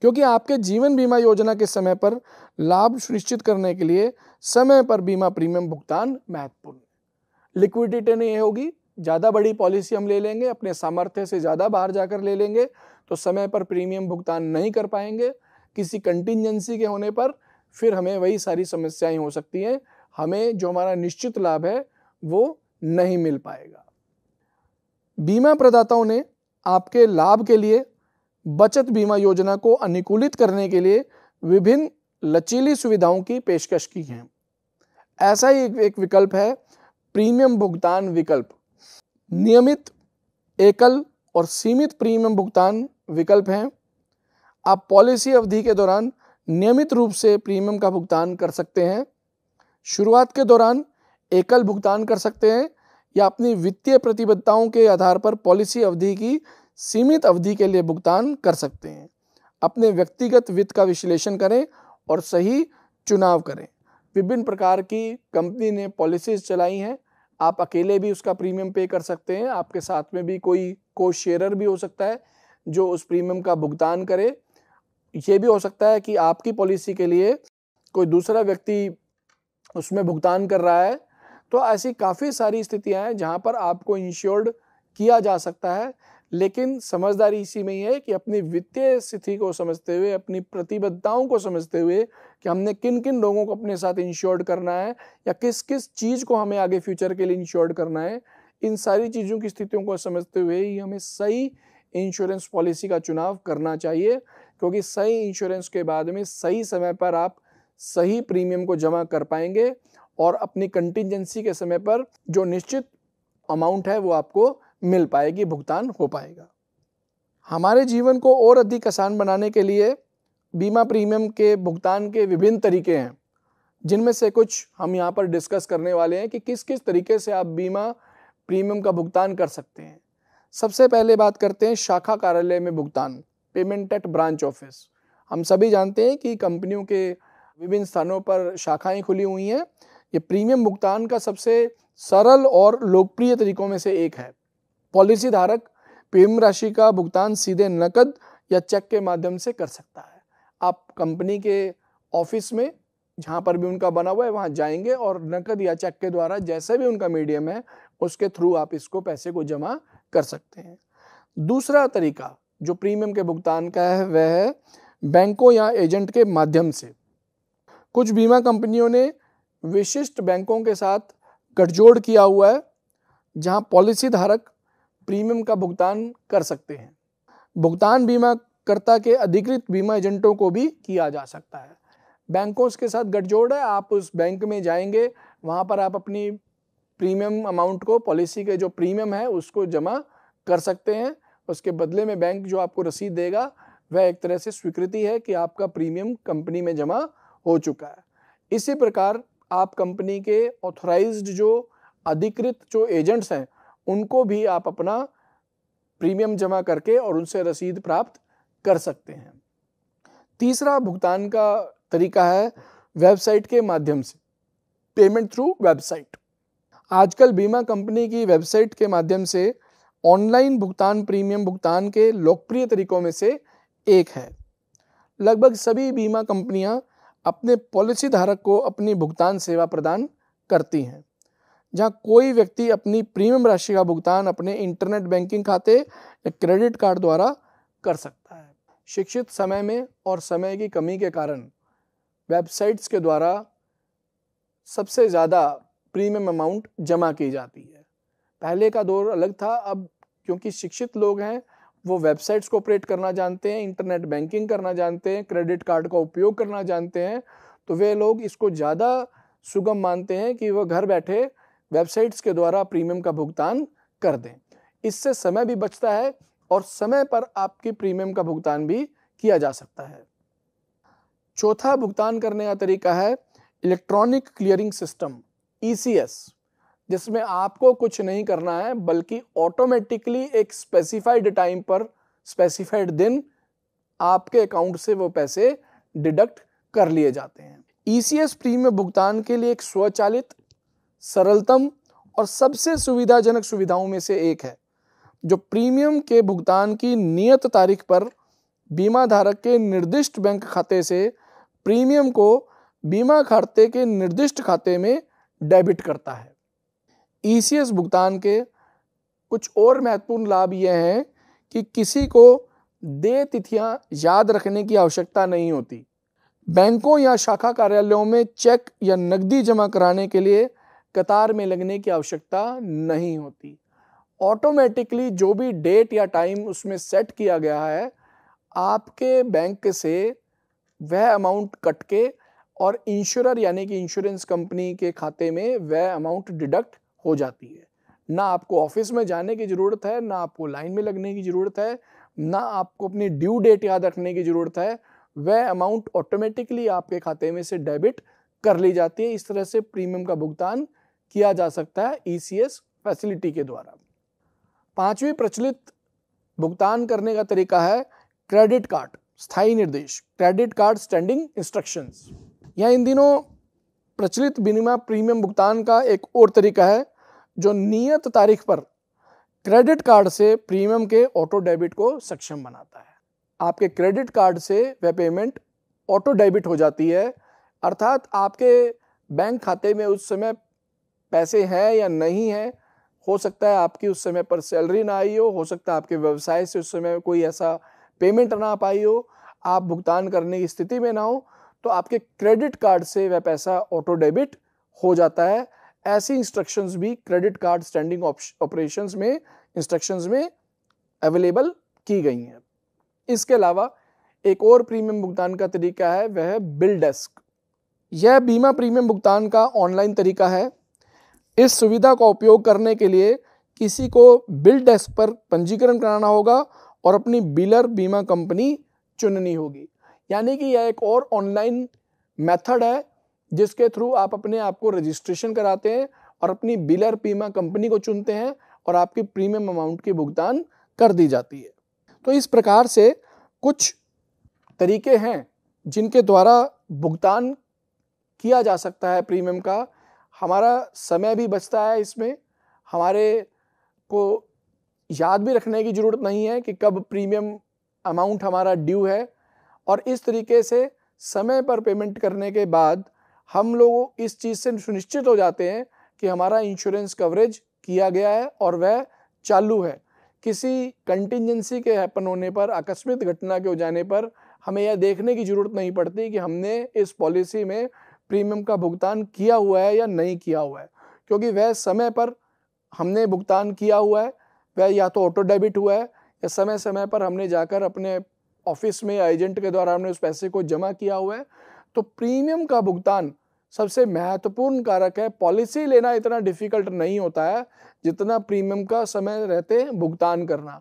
क्योंकि आपके जीवन बीमा योजना के समय पर लाभ सुनिश्चित करने के लिए समय पर बीमा प्रीमियम भुगतान महत्वपूर्ण लिक्विडिटी नहीं होगी ज़्यादा बड़ी पॉलिसी हम ले लेंगे अपने सामर्थ्य से ज़्यादा बाहर जाकर ले लेंगे तो समय पर प्रीमियम भुगतान नहीं कर पाएंगे किसी कंटिजेंसी के होने पर फिर हमें वही सारी समस्याएं हो सकती हैं हमें जो हमारा निश्चित लाभ है वो नहीं मिल पाएगा बीमा प्रदाताओं ने आपके लाभ के लिए बचत बीमा योजना को अनुकूलित करने के लिए विभिन्न लचीली सुविधाओं की पेशकश की है ऐसा ही एक विकल्प है प्रीमियम भुगतान विकल्प नियमित एकल और सीमित प्रीमियम भुगतान विकल्प हैं आप पॉलिसी अवधि के दौरान नियमित रूप से प्रीमियम का भुगतान कर सकते हैं शुरुआत के दौरान एकल भुगतान कर सकते हैं या अपनी वित्तीय प्रतिबद्धताओं के आधार पर पॉलिसी अवधि की सीमित अवधि के लिए भुगतान कर सकते हैं अपने व्यक्तिगत वित्त का विश्लेषण करें और सही चुनाव करें विभिन्न प्रकार की कंपनी ने पॉलिसीज चलाई हैं आप अकेले भी उसका प्रीमियम पे कर सकते हैं आपके साथ में भी कोई को शेयर भी हो सकता है जो उस प्रीमियम का भुगतान करे ये भी हो सकता है कि आपकी पॉलिसी के लिए कोई दूसरा व्यक्ति उसमें भुगतान कर रहा है तो ऐसी काफ़ी सारी स्थितियां हैं जहाँ पर आपको इंश्योर्ड किया जा सकता है लेकिन समझदारी इसी में ही है कि अपनी वित्तीय स्थिति को समझते हुए अपनी प्रतिबद्धताओं को समझते हुए कि हमने किन किन लोगों को अपने साथ इंश्योर्ड करना है या किस किस चीज़ को हमें आगे फ्यूचर के लिए इंश्योर्ड करना है इन सारी चीज़ों की स्थितियों को समझते हुए ही हमें सही इंश्योरेंस पॉलिसी का चुनाव करना चाहिए क्योंकि सही इंश्योरेंस के बाद में सही समय पर आप सही प्रीमियम को जमा कर पाएंगे और अपनी कंटिजेंसी के समय पर जो निश्चित अमाउंट है वो आपको मिल पाएगी भुगतान हो पाएगा हमारे जीवन को और अधिक आसान बनाने के लिए बीमा प्रीमियम के भुगतान के विभिन्न तरीके हैं जिनमें से कुछ हम यहाँ पर डिस्कस करने वाले हैं कि किस किस तरीके से आप बीमा प्रीमियम का भुगतान कर सकते हैं सबसे पहले बात करते हैं शाखा कार्यालय में भुगतान पेमेंट एट ब्रांच ऑफिस हम सभी जानते हैं कि कंपनियों के विभिन्न स्थानों पर शाखाएं खुली हुई हैं ये प्रीमियम भुगतान का सबसे सरल और लोकप्रिय तरीकों में से एक है पॉलिसी धारक प्रीमियम राशि का भुगतान सीधे नकद या चेक के माध्यम से कर सकता है आप कंपनी के ऑफिस में जहाँ पर भी उनका बना हुआ है वहाँ जाएंगे और नकद या चेक के द्वारा जैसे भी उनका मीडियम है उसके थ्रू आप इसको पैसे को जमा कर सकते हैं दूसरा तरीका जो प्रीमियम के भुगतान का है वह है बैंकों या एजेंट के माध्यम से कुछ बीमा कंपनियों ने विशिष्ट बैंकों के साथ गठजोड़ किया हुआ है जहां पॉलिसी धारक प्रीमियम का भुगतान कर सकते हैं भुगतान बीमा करता के अधिकृत बीमा एजेंटों को भी किया जा सकता है बैंकों के साथ गठजोड़ है आप उस बैंक में जाएंगे वहाँ पर आप अपनी प्रीमियम अमाउंट को पॉलिसी के जो प्रीमियम है उसको जमा कर सकते हैं उसके बदले में बैंक जो आपको रसीद देगा वह एक तरह से स्वीकृति है कि आपका प्रीमियम कंपनी में जमा हो चुका है इसी प्रकार आप कंपनी के ऑथोराइज जो अधिकृत जो एजेंट्स हैं उनको भी आप अपना प्रीमियम जमा करके और उनसे रसीद प्राप्त कर सकते हैं तीसरा भुगतान का तरीका है वेबसाइट के माध्यम से पेमेंट थ्रू वेबसाइट आजकल बीमा कंपनी की वेबसाइट के माध्यम से ऑनलाइन भुगतान प्रीमियम भुगतान के लोकप्रिय तरीकों में से एक है लगभग सभी बीमा कंपनियां अपने पॉलिसी धारक को अपनी भुगतान सेवा प्रदान करती हैं जहां कोई व्यक्ति अपनी प्रीमियम राशि का भुगतान अपने इंटरनेट बैंकिंग खाते या क्रेडिट कार्ड द्वारा कर सकता है शिक्षित समय में और समय की कमी के कारण वेबसाइट्स के द्वारा सबसे ज़्यादा प्रीमियम अमाउंट जमा की जाती है पहले का दौर अलग था अब क्योंकि शिक्षित लोग हैं वो वेबसाइट्स को ऑपरेट करना जानते हैं इंटरनेट बैंकिंग करना जानते हैं क्रेडिट कार्ड का उपयोग करना जानते हैं तो वे लोग इसको ज़्यादा सुगम मानते हैं कि वह घर बैठे वेबसाइट्स के द्वारा प्रीमियम का भुगतान कर दें इससे समय भी बचता है और समय पर आपकी प्रीमियम का भुगतान भी किया जा सकता है चौथा भुगतान करने का तरीका है electronic clearing system E e जिसमें आपको कुछ नहीं करना है बल्कि ऑटोमेटिकली एक स्पेसिफाइड टाइम पर स्पेसिफाइड दिन आपके अकाउंट से वो पैसे डिडक्ट कर लिए जाते हैं ई सी प्रीमियम भुगतान के लिए एक स्वचालित सरलतम और सबसे सुविधाजनक सुविधाओं में से एक है जो प्रीमियम के भुगतान की नियत तारीख पर बीमा धारक के निर्दिष्ट बैंक खाते से प्रीमियम को बीमा खाते के निर्दिष्ट खाते में डेबिट करता है ई भुगतान के कुछ और महत्वपूर्ण लाभ ये हैं कि किसी को दे तिथियां याद रखने की आवश्यकता नहीं होती बैंकों या शाखा कार्यालयों में चेक या नकदी जमा कराने के लिए कतार में लगने की आवश्यकता नहीं होती ऑटोमेटिकली जो भी डेट या टाइम उसमें सेट किया गया है आपके बैंक से वह अमाउंट कट के और इंश्योरर यानी कि इंश्योरेंस कंपनी के खाते में वह अमाउंट डिडक्ट हो जाती है ना आपको ऑफिस में जाने की ज़रूरत है ना आपको लाइन में लगने की ज़रूरत है ना आपको अपनी ड्यू डेट याद रखने की ज़रूरत है वह अमाउंट ऑटोमेटिकली आपके खाते में से डेबिट कर ली जाती है इस तरह से प्रीमियम का भुगतान किया जा सकता है ईसीएस e फैसिलिटी के द्वारा पांचवी प्रचलित भुगतान करने का तरीका है क्रेडिट कार्ड स्थायी निर्देश क्रेडिट कार्ड स्टैंडिंग इंस्ट्रक्शंस या इन दिनों प्रचलित विनिमय प्रीमियम भुगतान का एक और तरीका है जो नियत तारीख पर क्रेडिट कार्ड से प्रीमियम के ऑटो डेबिट को सक्षम बनाता है आपके क्रेडिट कार्ड से वह पेमेंट ऑटो डेबिट हो जाती है अर्थात आपके बैंक खाते में उस समय पैसे हैं या नहीं है हो सकता है आपकी उस समय पर सैलरी ना आई हो हो सकता है आपके व्यवसाय से उस समय कोई ऐसा पेमेंट ना पाई हो आप भुगतान करने की स्थिति में ना हो तो आपके क्रेडिट कार्ड से वह पैसा ऑटो डेबिट हो जाता है ऐसी इंस्ट्रक्शंस भी क्रेडिट कार्ड स्टैंडिंग ऑपरेशंस में इंस्ट्रक्शंस में अवेलेबल की गई हैं इसके अलावा एक और प्रीमियम भुगतान का तरीका है वह बिल डेस्क यह बीमा प्रीमियम भुगतान का ऑनलाइन तरीका है इस सुविधा का उपयोग करने के लिए किसी को बिल डेस्क पर पंजीकरण कराना होगा और अपनी बिलर बीमा कंपनी चुननी होगी यानी कि यह एक और ऑनलाइन मेथड है जिसके थ्रू आप अपने आप को रजिस्ट्रेशन कराते हैं और अपनी बिलर बीमा कंपनी को चुनते हैं और आपकी प्रीमियम अमाउंट की भुगतान कर दी जाती है तो इस प्रकार से कुछ तरीके हैं जिनके द्वारा भुगतान किया जा सकता है प्रीमियम का हमारा समय भी बचता है इसमें हमारे को याद भी रखने की ज़रूरत नहीं है कि कब प्रीमियम अमाउंट हमारा ड्यू है और इस तरीके से समय पर पेमेंट करने के बाद हम लोग इस चीज़ से सुनिश्चित हो जाते हैं कि हमारा इंश्योरेंस कवरेज किया गया है और वह चालू है किसी कंटिजेंसी के हैपन होने पर आकस्मिक घटना के हो जाने पर हमें यह देखने की ज़रूरत नहीं पड़ती कि हमने इस पॉलिसी में प्रीमियम का भुगतान किया हुआ है या नहीं किया हुआ है क्योंकि वह समय पर हमने भुगतान किया हुआ है वह या तो ऑटो डेबिट हुआ है या समय समय पर हमने जाकर अपने ऑफिस में एजेंट के द्वारा हमने उस पैसे को जमा किया हुआ है तो प्रीमियम का भुगतान सबसे महत्वपूर्ण कारक है पॉलिसी लेना इतना डिफिकल्ट नहीं होता है जितना प्रीमियम का समय रहते भुगतान करना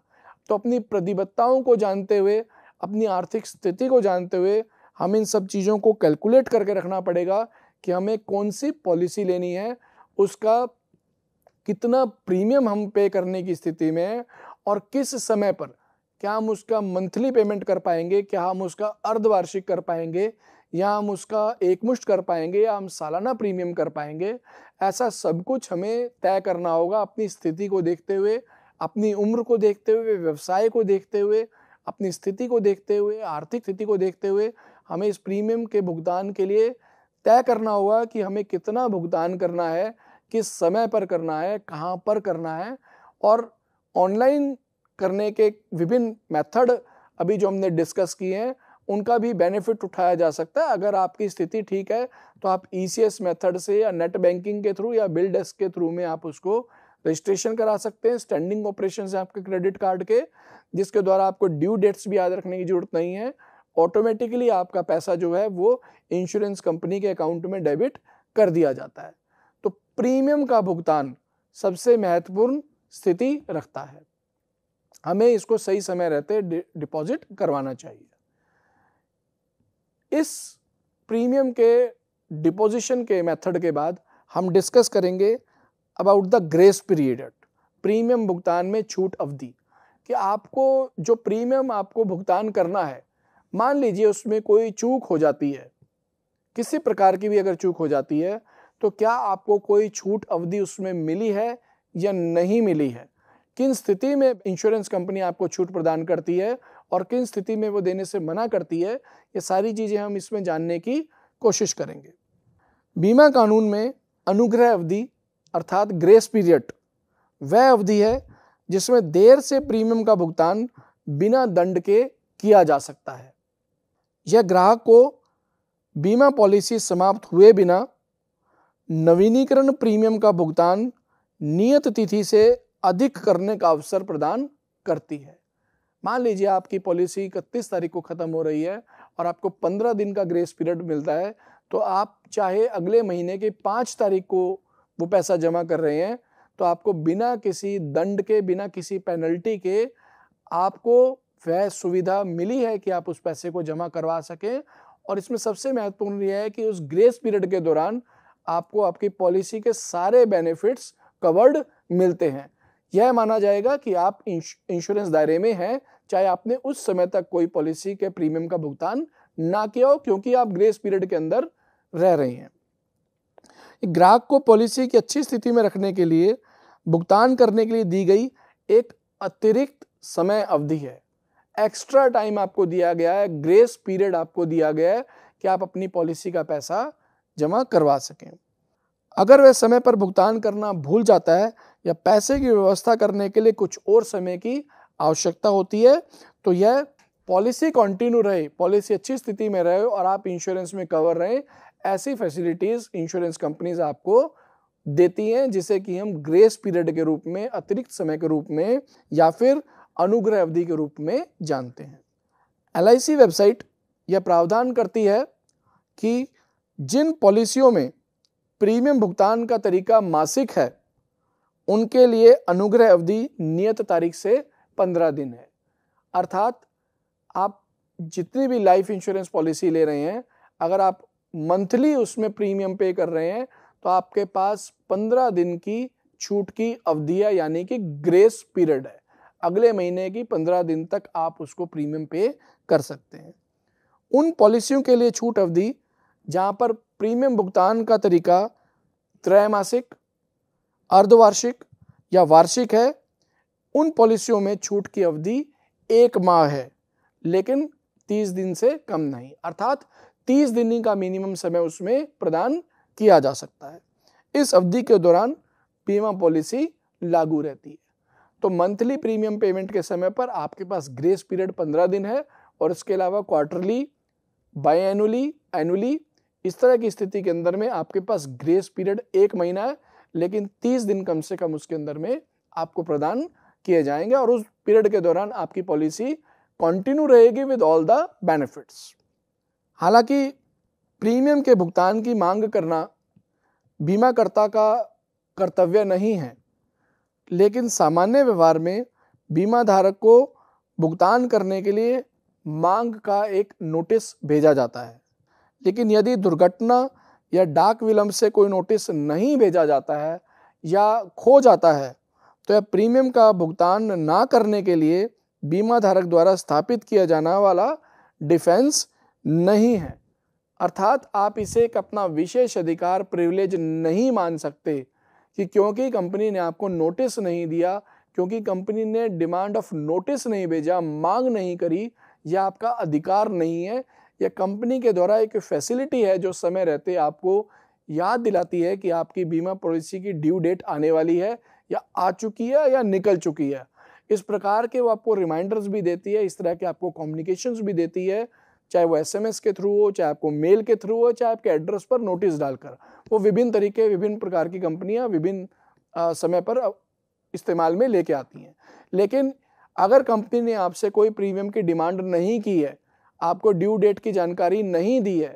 तो अपनी प्रतिबद्धताओं को जानते हुए अपनी आर्थिक स्थिति को जानते हुए हम इन सब चीज़ों को कैलकुलेट करके रखना पड़ेगा कि हमें कौन सी पॉलिसी लेनी है उसका कितना प्रीमियम हम पे करने की स्थिति में और किस समय पर क्या हम उसका मंथली पेमेंट कर पाएंगे क्या हम उसका अर्धवार्षिक कर पाएंगे या हम उसका एकमुश्त कर पाएंगे या हम सालाना प्रीमियम कर पाएंगे ऐसा सब कुछ हमें तय करना होगा अपनी स्थिति को देखते हुए अपनी उम्र को देखते हुए व्यवसाय को देखते हुए अपनी स्थिति को देखते हुए आर्थिक स्थिति को देखते हुए हमें इस प्रीमियम के भुगतान के लिए तय करना होगा कि हमें कितना भुगतान करना है किस समय पर करना है कहाँ पर करना है और ऑनलाइन करने के विभिन्न मेथड अभी जो हमने डिस्कस किए हैं उनका भी बेनिफिट उठाया जा सकता है अगर आपकी स्थिति ठीक है तो आप ई e मेथड से या नेट बैंकिंग के थ्रू या बिल डेस्क के थ्रू में आप उसको रजिस्ट्रेशन करा सकते हैं स्टैंडिंग ऑपरेशन है आपके क्रेडिट कार्ड के जिसके द्वारा आपको ड्यू डेट्स भी याद रखने की जरूरत नहीं है ऑटोमेटिकली आपका पैसा जो है वो इंश्योरेंस कंपनी के अकाउंट में डेबिट कर दिया जाता है तो प्रीमियम का भुगतान सबसे महत्वपूर्ण स्थिति रखता है हमें इसको सही समय रहते डिपॉजिट करवाना चाहिए इस प्रीमियम के डिपोजिशन के मेथड के बाद हम डिस्कस करेंगे about the grace period premium भुगतान में छूट अवधि कि आपको जो प्रीमियम आपको भुगतान करना है मान लीजिए उसमें कोई चूक हो जाती है किसी प्रकार की भी अगर चूक हो जाती है तो क्या आपको कोई छूट अवधि उसमें मिली है या नहीं मिली है किन स्थिति में इंश्योरेंस कंपनी आपको छूट प्रदान करती है और किन स्थिति में वो देने से मना करती है ये सारी चीज़ें हम इसमें जानने की कोशिश करेंगे बीमा कानून में अनुग्रह अवधि अर्थात ग्रेस पीरियड वह अवधि है जिसमें देर से प्रीमियम का भुगतान बिना दंड के किया जा सकता है यह ग्राहक को बीमा पॉलिसी समाप्त हुए बिना नवीनीकरण प्रीमियम का भुगतान नियत तिथि से अधिक करने का अवसर प्रदान करती है मान लीजिए आपकी पॉलिसी इकतीस तारीख को ख़त्म हो रही है और आपको पंद्रह दिन का ग्रेस पीरियड मिलता है तो आप चाहे अगले महीने की पाँच तारीख को वो पैसा जमा कर रहे हैं तो आपको बिना किसी दंड के बिना किसी पेनल्टी के आपको वह सुविधा मिली है कि आप उस पैसे को जमा करवा सकें और इसमें सबसे महत्वपूर्ण यह है कि उस ग्रेस पीरियड के दौरान आपको आपकी पॉलिसी के सारे बेनिफिट्स कवर्ड मिलते हैं यह माना जाएगा कि आप इंश्योरेंस दायरे में हैं चाहे आपने उस समय तक कोई पॉलिसी के प्रीमियम का भुगतान ना किया हो क्योंकि आप ग्रेस पीरियड के अंदर रह रहे हैं ग्राहक को पॉलिसी की अच्छी स्थिति में रखने के लिए भुगतान करने के लिए दी गई एक अतिरिक्त समय अवधि है एक्स्ट्रा टाइम आपको दिया गया है ग्रेस पीरियड आपको दिया गया है कि आप अपनी पॉलिसी का पैसा जमा करवा सकें अगर वह समय पर भुगतान करना भूल जाता है या पैसे की व्यवस्था करने के लिए कुछ और समय की आवश्यकता होती है तो यह पॉलिसी कंटिन्यू रहे पॉलिसी अच्छी स्थिति में रहे और आप इंश्योरेंस में कवर रहें ऐसी फैसिलिटीज़ इंश्योरेंस कंपनीज आपको देती हैं जिसे कि हम ग्रेस पीरियड के रूप में अतिरिक्त समय के रूप में या फिर अनुग्रह अवधि के रूप में जानते हैं एल वेबसाइट यह प्रावधान करती है कि जिन पॉलिसियों में प्रीमियम भुगतान का तरीका मासिक है उनके लिए अनुग्रह अवधि नियत तारीख से पंद्रह दिन है अर्थात आप जितनी भी लाइफ इंश्योरेंस पॉलिसी ले रहे हैं अगर आप मंथली उसमें प्रीमियम पे कर रहे हैं तो आपके पास पंद्रह दिन की छूट की अवधिया यानी कि ग्रेस पीरियड है अगले महीने की पंद्रह दिन तक आप उसको प्रीमियम पे कर सकते हैं उन पॉलिसियों के लिए छूट अवधि जहाँ पर प्रीमियम भुगतान का तरीका त्रैमासिक अर्धवार्षिक या वार्षिक है उन पॉलिसियों में छूट की अवधि एक माह है लेकिन तीस दिन से कम नहीं अर्थात तीस दिन का मिनिमम समय उसमें प्रदान किया जा सकता है इस अवधि के दौरान बीमा पॉलिसी लागू रहती है तो मंथली प्रीमियम पेमेंट के समय पर आपके पास ग्रेस पीरियड पंद्रह दिन है और इसके अलावा क्वार्टरली बाई एनुअली एनुअली इस तरह की स्थिति के अंदर में आपके पास ग्रेस पीरियड एक महीना है लेकिन तीस दिन कम से कम उसके अंदर में आपको प्रदान किए जाएंगे और उस पीरियड के दौरान आपकी पॉलिसी कंटिन्यू रहेगी विद ऑल द बेनिफिट्स हालांकि प्रीमियम के भुगतान की मांग करना बीमाकर्ता का कर्तव्य नहीं है लेकिन सामान्य व्यवहार में बीमा धारक को भुगतान करने के लिए मांग का एक नोटिस भेजा जाता है लेकिन यदि दुर्घटना या डाक विलंब से कोई नोटिस नहीं भेजा जाता है या खो जाता है तो यह प्रीमियम का भुगतान ना करने के लिए बीमा धारक द्वारा स्थापित किया जाना वाला डिफेंस नहीं है अर्थात आप इसे एक अपना विशेष अधिकार प्रिविलेज नहीं मान सकते कि क्योंकि कंपनी ने आपको नोटिस नहीं दिया क्योंकि कंपनी ने डिमांड ऑफ नोटिस नहीं भेजा मांग नहीं करी यह आपका अधिकार नहीं है यह कंपनी के द्वारा एक फैसिलिटी है जो समय रहते आपको याद दिलाती है कि आपकी बीमा पॉलिसी की ड्यू डेट आने वाली है या आ चुकी है या निकल चुकी है इस प्रकार के वो आपको रिमाइंडर्स भी देती है इस तरह के आपको कम्युनिकेशंस भी देती है चाहे वो एसएमएस के थ्रू हो चाहे आपको मेल के थ्रू हो चाहे आपके एड्रेस पर नोटिस डालकर वो विभिन्न तरीके विभिन्न प्रकार की कंपनियां विभिन्न समय पर इस्तेमाल में लेके आती हैं लेकिन अगर कंपनी ने आपसे कोई प्रीमियम की डिमांड नहीं की है आपको ड्यू डेट की जानकारी नहीं दी है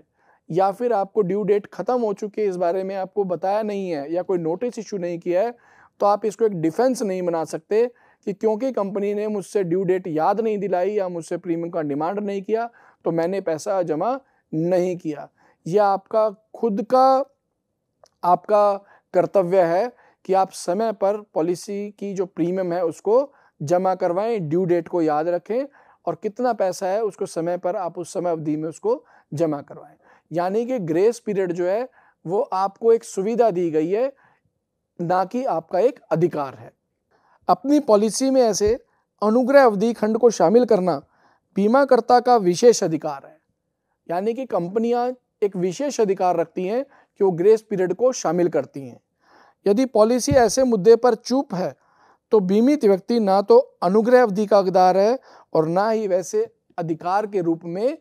या फिर आपको ड्यू डेट ख़त्म हो चुकी है इस बारे में आपको बताया नहीं है या कोई नोटिस इशू नहीं किया है तो आप इसको एक डिफेंस नहीं बना सकते कि क्योंकि कंपनी ने मुझसे ड्यू डेट याद नहीं दिलाई या मुझसे प्रीमियम का डिमांड नहीं किया तो मैंने पैसा जमा नहीं किया यह आपका खुद का आपका कर्तव्य है कि आप समय पर पॉलिसी की जो प्रीमियम है उसको जमा करवाएं ड्यू डेट को याद रखें और कितना पैसा है उसको समय पर आप उस समय अवधि में उसको जमा करवाएं यानी कि ग्रेस पीरियड जो है वो आपको एक सुविधा दी गई है ना कि आपका एक अधिकार है अपनी पॉलिसी में ऐसे अनुग्रह अवधि खंड को शामिल करना बीमाकर्ता का विशेष अधिकार है यानी कि कंपनियां एक विशेष अधिकार रखती हैं कि वो ग्रेस पीरियड को शामिल करती हैं यदि पॉलिसी ऐसे मुद्दे पर चूप है तो बीमित व्यक्ति ना तो अनुग्रह अवधि का अधिकार है और ना ही वैसे अधिकार के रूप में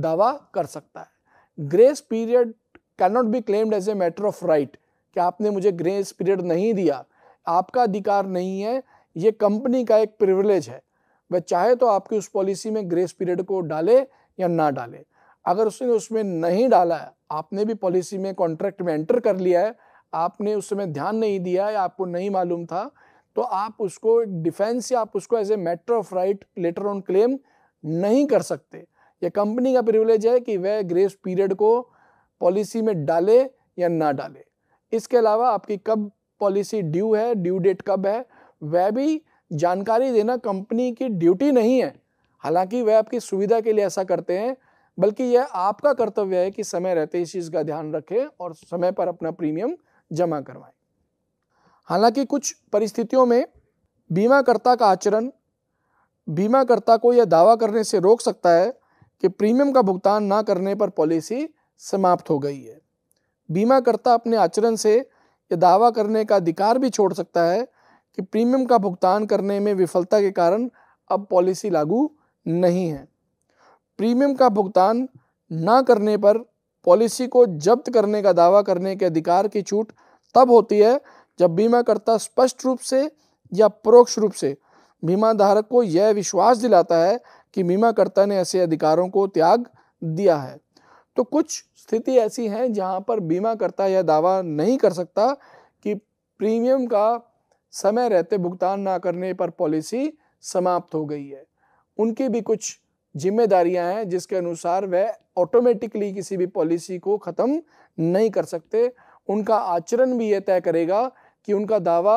दावा कर सकता है grace period can not be claimed as a matter of right कि आपने मुझे ग्रेस पीरियड नहीं दिया आपका अधिकार नहीं है ये कंपनी का एक प्रिविलेज है वह चाहे तो आपकी उस पॉलिसी में ग्रेस पीरियड को डाले या ना डाले अगर उसने उसमें नहीं डाला है आपने भी पॉलिसी में कॉन्ट्रैक्ट में एंटर कर लिया है आपने उस समय ध्यान नहीं दिया या आपको नहीं मालूम था तो आप उसको डिफेंस या आप उसको as a matter of right later on claim नहीं कर सकते यह कंपनी का प्रिविलेज है कि वह ग्रेस पीरियड को पॉलिसी में डाले या ना डाले इसके अलावा आपकी कब पॉलिसी ड्यू है ड्यू डेट कब है वह भी जानकारी देना कंपनी की ड्यूटी नहीं है हालांकि वह आपकी सुविधा के लिए ऐसा करते हैं बल्कि यह आपका कर्तव्य है कि समय रहते इस चीज़ का ध्यान रखें और समय पर अपना प्रीमियम जमा करवाएं हालांकि कुछ परिस्थितियों में बीमाकर्ता का आचरण बीमाकर्ता को यह दावा करने से रोक सकता है कि प्रीमियम का भुगतान ना करने पर पॉलिसी समाप्त हो गई है बीमाकर्ता अपने आचरण से यह दावा करने का अधिकार भी छोड़ सकता है कि प्रीमियम का भुगतान करने में विफलता के कारण अब पॉलिसी लागू नहीं है प्रीमियम का भुगतान ना करने पर पॉलिसी को जब्त करने का दावा करने के अधिकार की छूट तब होती है जब बीमाकर्ता स्पष्ट रूप से या परोक्ष रूप से बीमा धारक को यह विश्वास दिलाता है कि बीमाकर्ता ने ऐसे अधिकारों को त्याग दिया है तो कुछ स्थिति ऐसी हैं जहां पर बीमाकर्ता यह दावा नहीं कर सकता कि प्रीमियम का समय रहते भुगतान ना करने पर पॉलिसी समाप्त हो गई है उनकी भी कुछ जिम्मेदारियां हैं जिसके अनुसार वह ऑटोमेटिकली किसी भी पॉलिसी को ख़त्म नहीं कर सकते उनका आचरण भी यह तय करेगा कि उनका दावा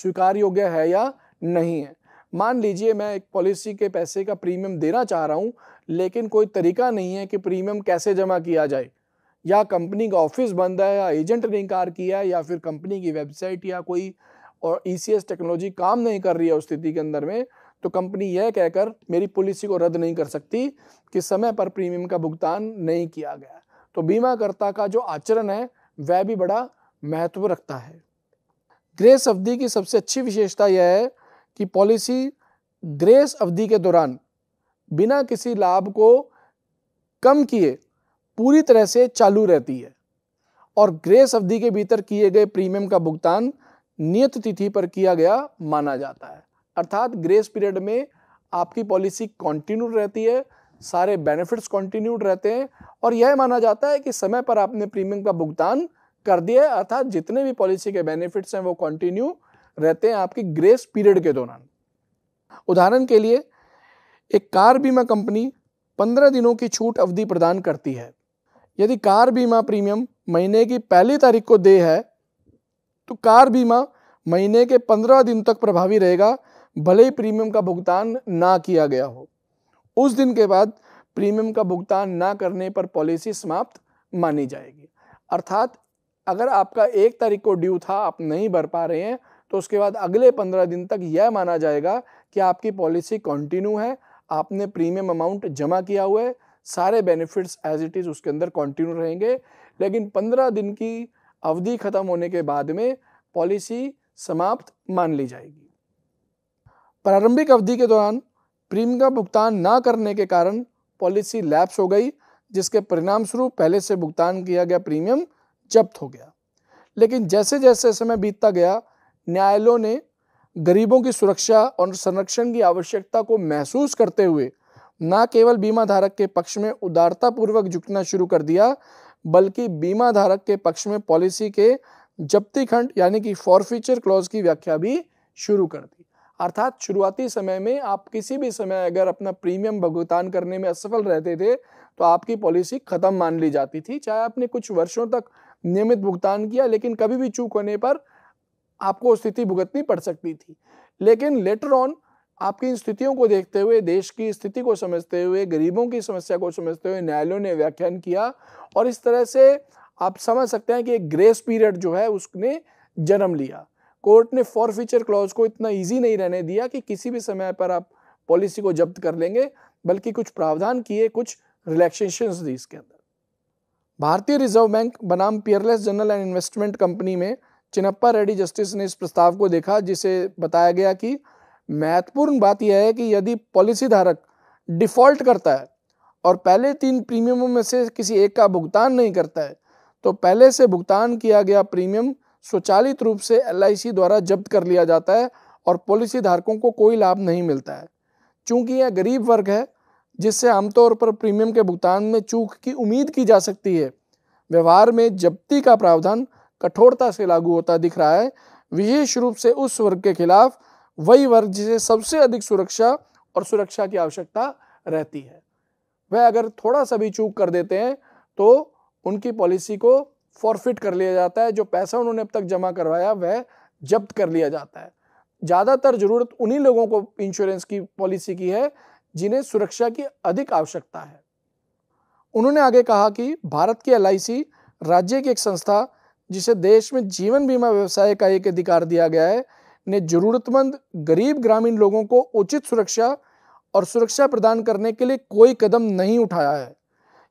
स्वीकार योग्य है या नहीं है मान लीजिए मैं एक पॉलिसी के पैसे का प्रीमियम देना चाह रहा हूँ लेकिन कोई तरीका नहीं है कि प्रीमियम कैसे जमा किया जाए या कंपनी का ऑफिस बंद है या एजेंट ने इनकार किया है या फिर कंपनी की वेबसाइट या कोई और ई e टेक्नोलॉजी काम नहीं कर रही है उस स्थिति के अंदर में तो कंपनी यह कहकर मेरी पॉलिसी को रद्द नहीं कर सकती कि समय पर प्रीमियम का भुगतान नहीं किया गया तो बीमाकर्ता का जो आचरण है वह भी बड़ा महत्व रखता है ग्रेस अवधि की सबसे अच्छी विशेषता यह है कि पॉलिसी ग्रेस अवधि के दौरान बिना किसी लाभ को कम किए पूरी तरह से चालू रहती है और ग्रेस अवधि के भीतर किए गए प्रीमियम का भुगतान नियत तिथि पर किया गया माना जाता है अर्थात ग्रेस पीरियड में आपकी पॉलिसी कंटिन्यू रहती है सारे बेनिफिट्स कंटिन्यूड रहते हैं और यह माना जाता है कि समय पर आपने प्रीमियम का भुगतान कर दिया है अर्थात जितने भी पॉलिसी के बेनिफिट्स हैं वो कंटिन्यू रहते हैं आपकी ग्रेस पीरियड के दौरान उदाहरण के लिए एक कार बीमा कंपनी पंद्रह दिनों की छूट अवधि प्रदान करती है यदि कार बीमा प्रीमियम महीने की पहली तारीख को दे है तो कार बीमा महीने के पंद्रह दिन तक प्रभावी रहेगा भले ही प्रीमियम का भुगतान ना किया गया हो उस दिन के बाद प्रीमियम का भुगतान ना करने पर पॉलिसी समाप्त मानी जाएगी अर्थात अगर आपका एक तारीख को ड्यू था आप नहीं भर पा रहे हैं तो उसके बाद अगले पंद्रह दिन तक यह माना जाएगा कि आपकी पॉलिसी कंटिन्यू है आपने प्रीमियम अमाउंट जमा किया हुआ है सारे बेनिफिट्स एज इट इज़ उसके अंदर कंटिन्यू रहेंगे लेकिन पंद्रह दिन की अवधि खत्म होने के बाद में पॉलिसी समाप्त मान ली जाएगी प्रारंभिक अवधि के दौरान प्रीमियम का भुगतान ना करने के कारण पॉलिसी लैप्स हो गई जिसके परिणाम स्वरूप पहले से भुगतान किया गया प्रीमियम जब्त हो गया लेकिन जैसे जैसे समय बीतता गया न्यायालयों ने गरीबों की सुरक्षा और संरक्षण की आवश्यकता को महसूस करते हुए न केवल बीमा धारक के पक्ष में उदारतापूर्वक झुकना शुरू कर दिया बल्कि बीमा धारक के पक्ष में पॉलिसी के जब्ती खंड यानी कि फॉरफीचर क्लॉज की व्याख्या भी शुरू कर दी अर्थात शुरुआती समय में आप किसी भी समय अगर अपना प्रीमियम भुगतान करने में असफल रहते थे तो आपकी पॉलिसी खत्म मान ली जाती थी चाहे आपने कुछ वर्षों तक नियमित भुगतान किया लेकिन कभी भी चूक होने पर आपको स्थिति भुगतनी पड़ सकती थी लेकिन लेटर ऑन आपकी इन स्थितियों को देखते हुए देश की स्थिति को समझते हुए गरीबों की समस्या को समझते हुए न्यायालयों ने व्याख्यान किया और इस तरह से आप समझ सकते हैं कि एक ग्रेस पीरियड जो है उसने जन्म लिया कोर्ट ने फॉर फ्यूचर क्लॉज को इतना ईजी नहीं रहने दिया कि किसी भी समय पर आप पॉलिसी को जब्त कर लेंगे बल्कि कुछ प्रावधान किए कुछ रिलैक्सेशन दी इसके अंदर भारतीय रिजर्व बैंक बनाम Peerless general and investment company में चिनप्पा रेड्डी जस्टिस ने इस प्रस्ताव को देखा जिसे बताया गया कि महत्वपूर्ण बात यह है कि यदि पॉलिसी धारक डिफॉल्ट करता है और पहले तीन प्रीमियमों में से किसी एक का भुगतान नहीं करता है तो पहले से भुगतान किया गया प्रीमियम स्वचालित रूप से एल द्वारा जब्त कर लिया जाता है और पॉलिसी धारकों को कोई लाभ नहीं मिलता है चूंकि यह गरीब वर्ग है जिससे आमतौर पर प्रीमियम के भुगतान में चूक की उम्मीद की जा सकती है व्यवहार में जब्ती का प्रावधान कठोरता से लागू होता दिख रहा है विशेष रूप से उस वर्ग के खिलाफ वही वर्ग जिसे सबसे अधिक सुरक्षा और सुरक्षा की आवश्यकता रहती है वह अगर थोड़ा सा भी चूक कर देते हैं तो उनकी पॉलिसी को फॉरफिट कर लिया जाता है जो पैसा उन्होंने अब तक जमा करवाया वह जब्त कर लिया जाता है ज़्यादातर ज़रूरत उन्हीं लोगों को इंश्योरेंस की पॉलिसी की है जिन्हें सुरक्षा की अधिक आवश्यकता है उन्होंने आगे कहा कि भारत की एल राज्य की एक संस्था जिसे देश में जीवन बीमा व्यवसाय का एक अधिकार दिया गया है ने जरूरतमंद गरीब ग्रामीण लोगों को उचित सुरक्षा और सुरक्षा प्रदान करने के लिए कोई कदम नहीं उठाया है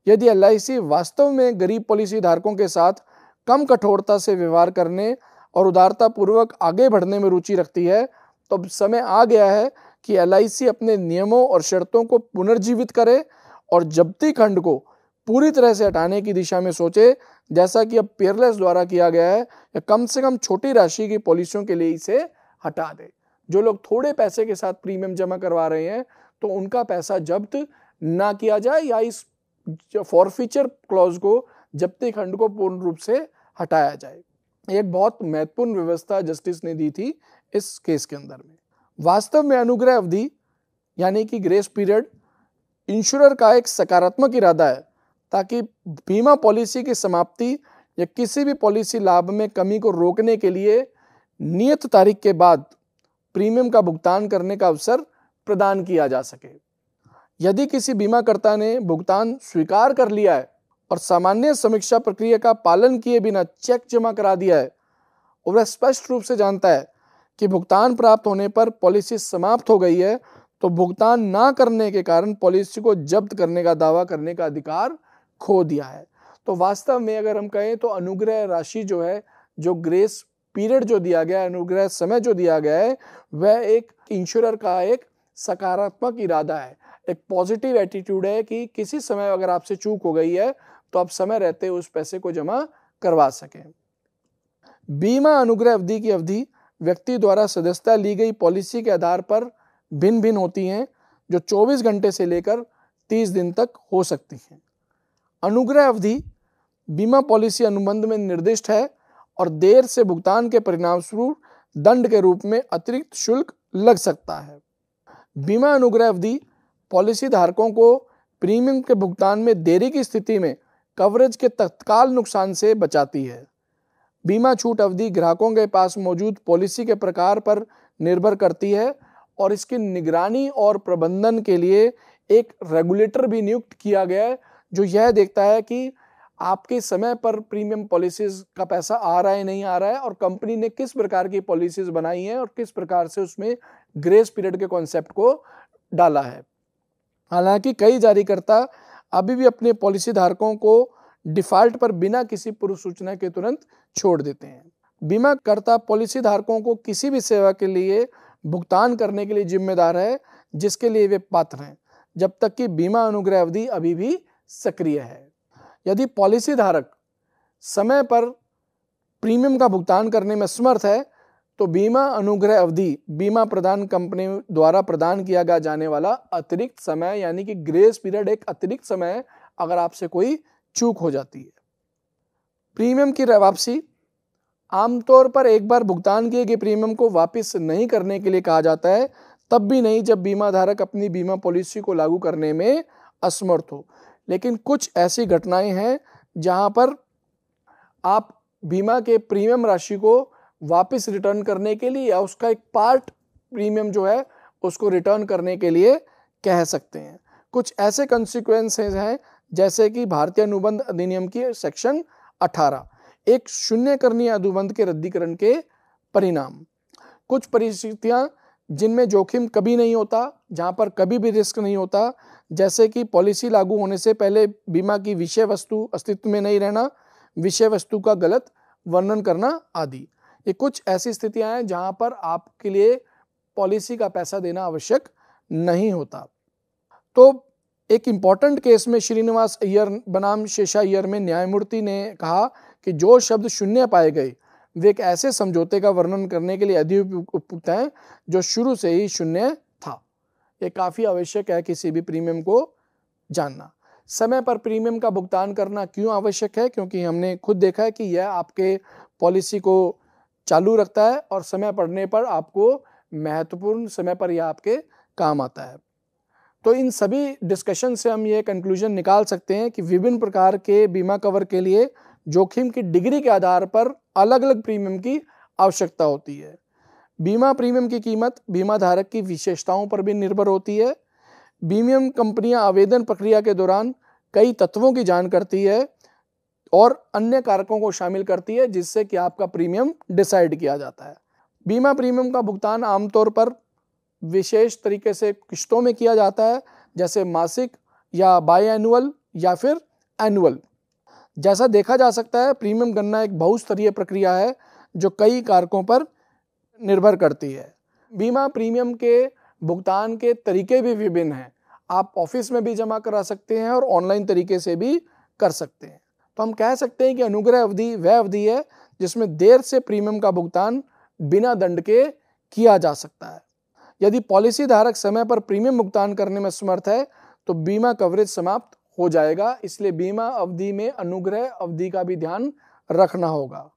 यदि एल वास्तव में गरीब पॉलिसी धारकों के साथ कम कठोरता से व्यवहार करने और उदारतापूर्वक आगे बढ़ने में रुचि रखती है तो अब समय आ गया है कि एल अपने नियमों और शर्तों को पुनर्जीवित करे और जब्ती खंड को पूरी तरह से हटाने की दिशा में सोचे जैसा कि अब पेयरलेस द्वारा किया गया है या कम से कम छोटी राशि की पॉलिसियों के लिए इसे हटा दे जो लोग थोड़े पैसे के साथ प्रीमियम जमा करवा रहे हैं तो उनका पैसा जब्त ना किया जाए या इस फॉरफीचर क्लॉज को जब्ती खंड को पूर्ण रूप से हटाया जाए एक बहुत महत्वपूर्ण व्यवस्था जस्टिस ने दी थी इस केस के अंदर में वास्तव में अनुग्रह अवधि यानी कि ग्रेस पीरियड इंश्योरर का एक सकारात्मक इरादा है ताकि बीमा पॉलिसी की समाप्ति या किसी भी पॉलिसी लाभ में कमी को रोकने के लिए नियत तारीख के बाद प्रीमियम का भुगतान करने का अवसर प्रदान किया जा सके यदि किसी बीमाकर्ता ने भुगतान स्वीकार कर लिया है और सामान्य समीक्षा प्रक्रिया का पालन किए बिना चेक जमा करा दिया है और वह स्पष्ट रूप से जानता है कि भुगतान प्राप्त होने पर पॉलिसी समाप्त हो गई है तो भुगतान ना करने के कारण पॉलिसी को जब्त करने का दावा करने का अधिकार खो दिया है तो वास्तव में अगर हम कहें तो अनुग्रह राशि जो है जो ग्रेस पीरियड जो दिया गया है अनुग्रह समय जो दिया गया है वह एक इंश्योरर का एक सकारात्मक इरादा है एक पॉजिटिव एटीट्यूड है कि किसी समय अगर आपसे चूक हो गई है तो आप समय रहते उस पैसे को जमा करवा सकें बीमा अनुग्रह अवधि की अवधि व्यक्ति द्वारा सदस्यता ली गई पॉलिसी के आधार पर भिन्न भिन्न होती हैं जो 24 घंटे से लेकर 30 दिन तक हो सकती हैं अनुग्रह अवधि बीमा पॉलिसी अनुबंध में निर्दिष्ट है और देर से भुगतान के परिणाम स्वरूप दंड के रूप में अतिरिक्त शुल्क लग सकता है बीमा अनुग्रह अवधि पॉलिसी धारकों को प्रीमियम के भुगतान में देरी की स्थिति में कवरेज के तत्काल नुकसान से बचाती है बीमा छूट अवधि ग्राहकों के पास मौजूद पॉलिसी के प्रकार पर निर्भर करती है और इसकी निगरानी और प्रबंधन के लिए एक रेगुलेटर भी नियुक्त किया गया है जो यह देखता है कि आपके समय पर प्रीमियम पॉलिसीज का पैसा आ रहा है नहीं आ रहा है और कंपनी ने किस प्रकार की पॉलिसीज बनाई हैं और किस प्रकार से उसमें ग्रेस पीरियड के कॉन्सेप्ट को डाला है हालांकि कई जारीकर्ता अभी भी अपने पॉलिसी धारकों को डिफॉल्ट पर बिना किसी पूर्व सूचना के तुरंत छोड़ देते हैं बीमाकर्ता पॉलिसी धारकों को किसी भी सेवा के लिए भुगतान करने के लिए जिम्मेदार है जिसके लिए वे पात्र हैं जब तक कि बीमा अनुग्रह अवधि अभी भी सक्रिय है यदि पॉलिसी धारक समय पर प्रीमियम का भुगतान करने में समर्थ है तो बीमा अनुग्रह अवधि बीमा प्रदान कंपनी द्वारा प्रदान किया गया जाने वाला अतिरिक्त समय यानी कि ग्रेस पीरियड एक अतिरिक्त समय है अगर आपसे कोई चूक हो जाती है प्रीमियम की वापसी आमतौर पर एक बार भुगतान किए गए प्रीमियम को वापस नहीं करने के लिए कहा जाता है तब भी नहीं जब बीमा धारक अपनी बीमा पॉलिसी को लागू करने में असमर्थ हो लेकिन कुछ ऐसी घटनाएं हैं जहां पर आप बीमा के प्रीमियम राशि को वापस रिटर्न करने के लिए या उसका एक पार्ट प्रीमियम जो है उसको रिटर्न करने के लिए कह सकते हैं कुछ ऐसे कंसिक्वेंसेज हैं जैसे कि भारतीय अनुबंध अधिनियम की सेक्शन 18 एक शून्य करनी अनुबंध के रद्दीकरण के परिणाम कुछ परिस्थितियां जिनमें जोखिम कभी नहीं होता जहां पर कभी भी रिस्क नहीं होता जैसे कि पॉलिसी लागू होने से पहले बीमा की विषय वस्तु अस्तित्व में नहीं रहना विषय वस्तु का गलत वर्णन करना आदि ये कुछ ऐसी स्थितियां हैं जहां पर आपके लिए पॉलिसी का पैसा देना आवश्यक नहीं होता तो एक इम्पॉर्टेंट केस में श्रीनिवास अय्यर बनाम शेषा अय्यर में न्यायमूर्ति ने कहा कि जो शब्द शून्य पाए गए वे एक ऐसे समझौते का वर्णन करने के लिए अधिक उपयुक्त हैं जो शुरू से ही शून्य ये काफ़ी आवश्यक है किसी भी प्रीमियम को जानना समय पर प्रीमियम का भुगतान करना क्यों आवश्यक है क्योंकि हमने खुद देखा है कि यह आपके पॉलिसी को चालू रखता है और समय पड़ने पर आपको महत्वपूर्ण समय पर यह आपके काम आता है तो इन सभी डिस्कशन से हम ये कंक्लूजन निकाल सकते हैं कि विभिन्न प्रकार के बीमा कवर के लिए जोखिम की डिग्री के आधार पर अलग अलग प्रीमियम की आवश्यकता होती है बीमा प्रीमियम की कीमत बीमा धारक की विशेषताओं पर भी निर्भर होती है बीमियम कंपनियां आवेदन प्रक्रिया के दौरान कई तत्वों की जान करती है और अन्य कारकों को शामिल करती है जिससे कि आपका प्रीमियम डिसाइड किया जाता है बीमा प्रीमियम का भुगतान आमतौर पर विशेष तरीके से किश्तों में किया जाता है जैसे मासिक या बाय एनुअल या फिर एनुअल जैसा देखा जा सकता है प्रीमियम गणना एक बहुस्तरीय प्रक्रिया है जो कई कारकों पर निर्भर करती है बीमा प्रीमियम के भुगतान के तरीके भी विभिन्न हैं आप ऑफिस में भी जमा करा सकते हैं और ऑनलाइन तरीके से भी कर सकते हैं तो हम कह सकते हैं कि अनुग्रह अवधि वह अवधि है जिसमें देर से प्रीमियम का भुगतान बिना दंड के किया जा सकता है यदि पॉलिसी धारक समय पर प्रीमियम भुगतान करने में समर्थ है तो बीमा कवरेज समाप्त हो जाएगा इसलिए बीमा अवधि में अनुग्रह अवधि का भी ध्यान रखना होगा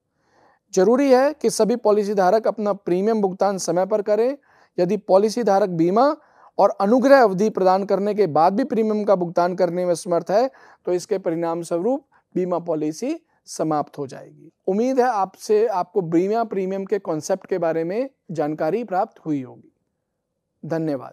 जरूरी है कि सभी पॉलिसी धारक अपना प्रीमियम भुगतान समय पर करें यदि पॉलिसी धारक बीमा और अनुग्रह अवधि प्रदान करने के बाद भी प्रीमियम का भुगतान करने में समर्थ है तो इसके परिणाम स्वरूप बीमा पॉलिसी समाप्त हो जाएगी उम्मीद है आपसे आपको बीमा प्रीमियम के कॉन्सेप्ट के बारे में जानकारी प्राप्त हुई होगी धन्यवाद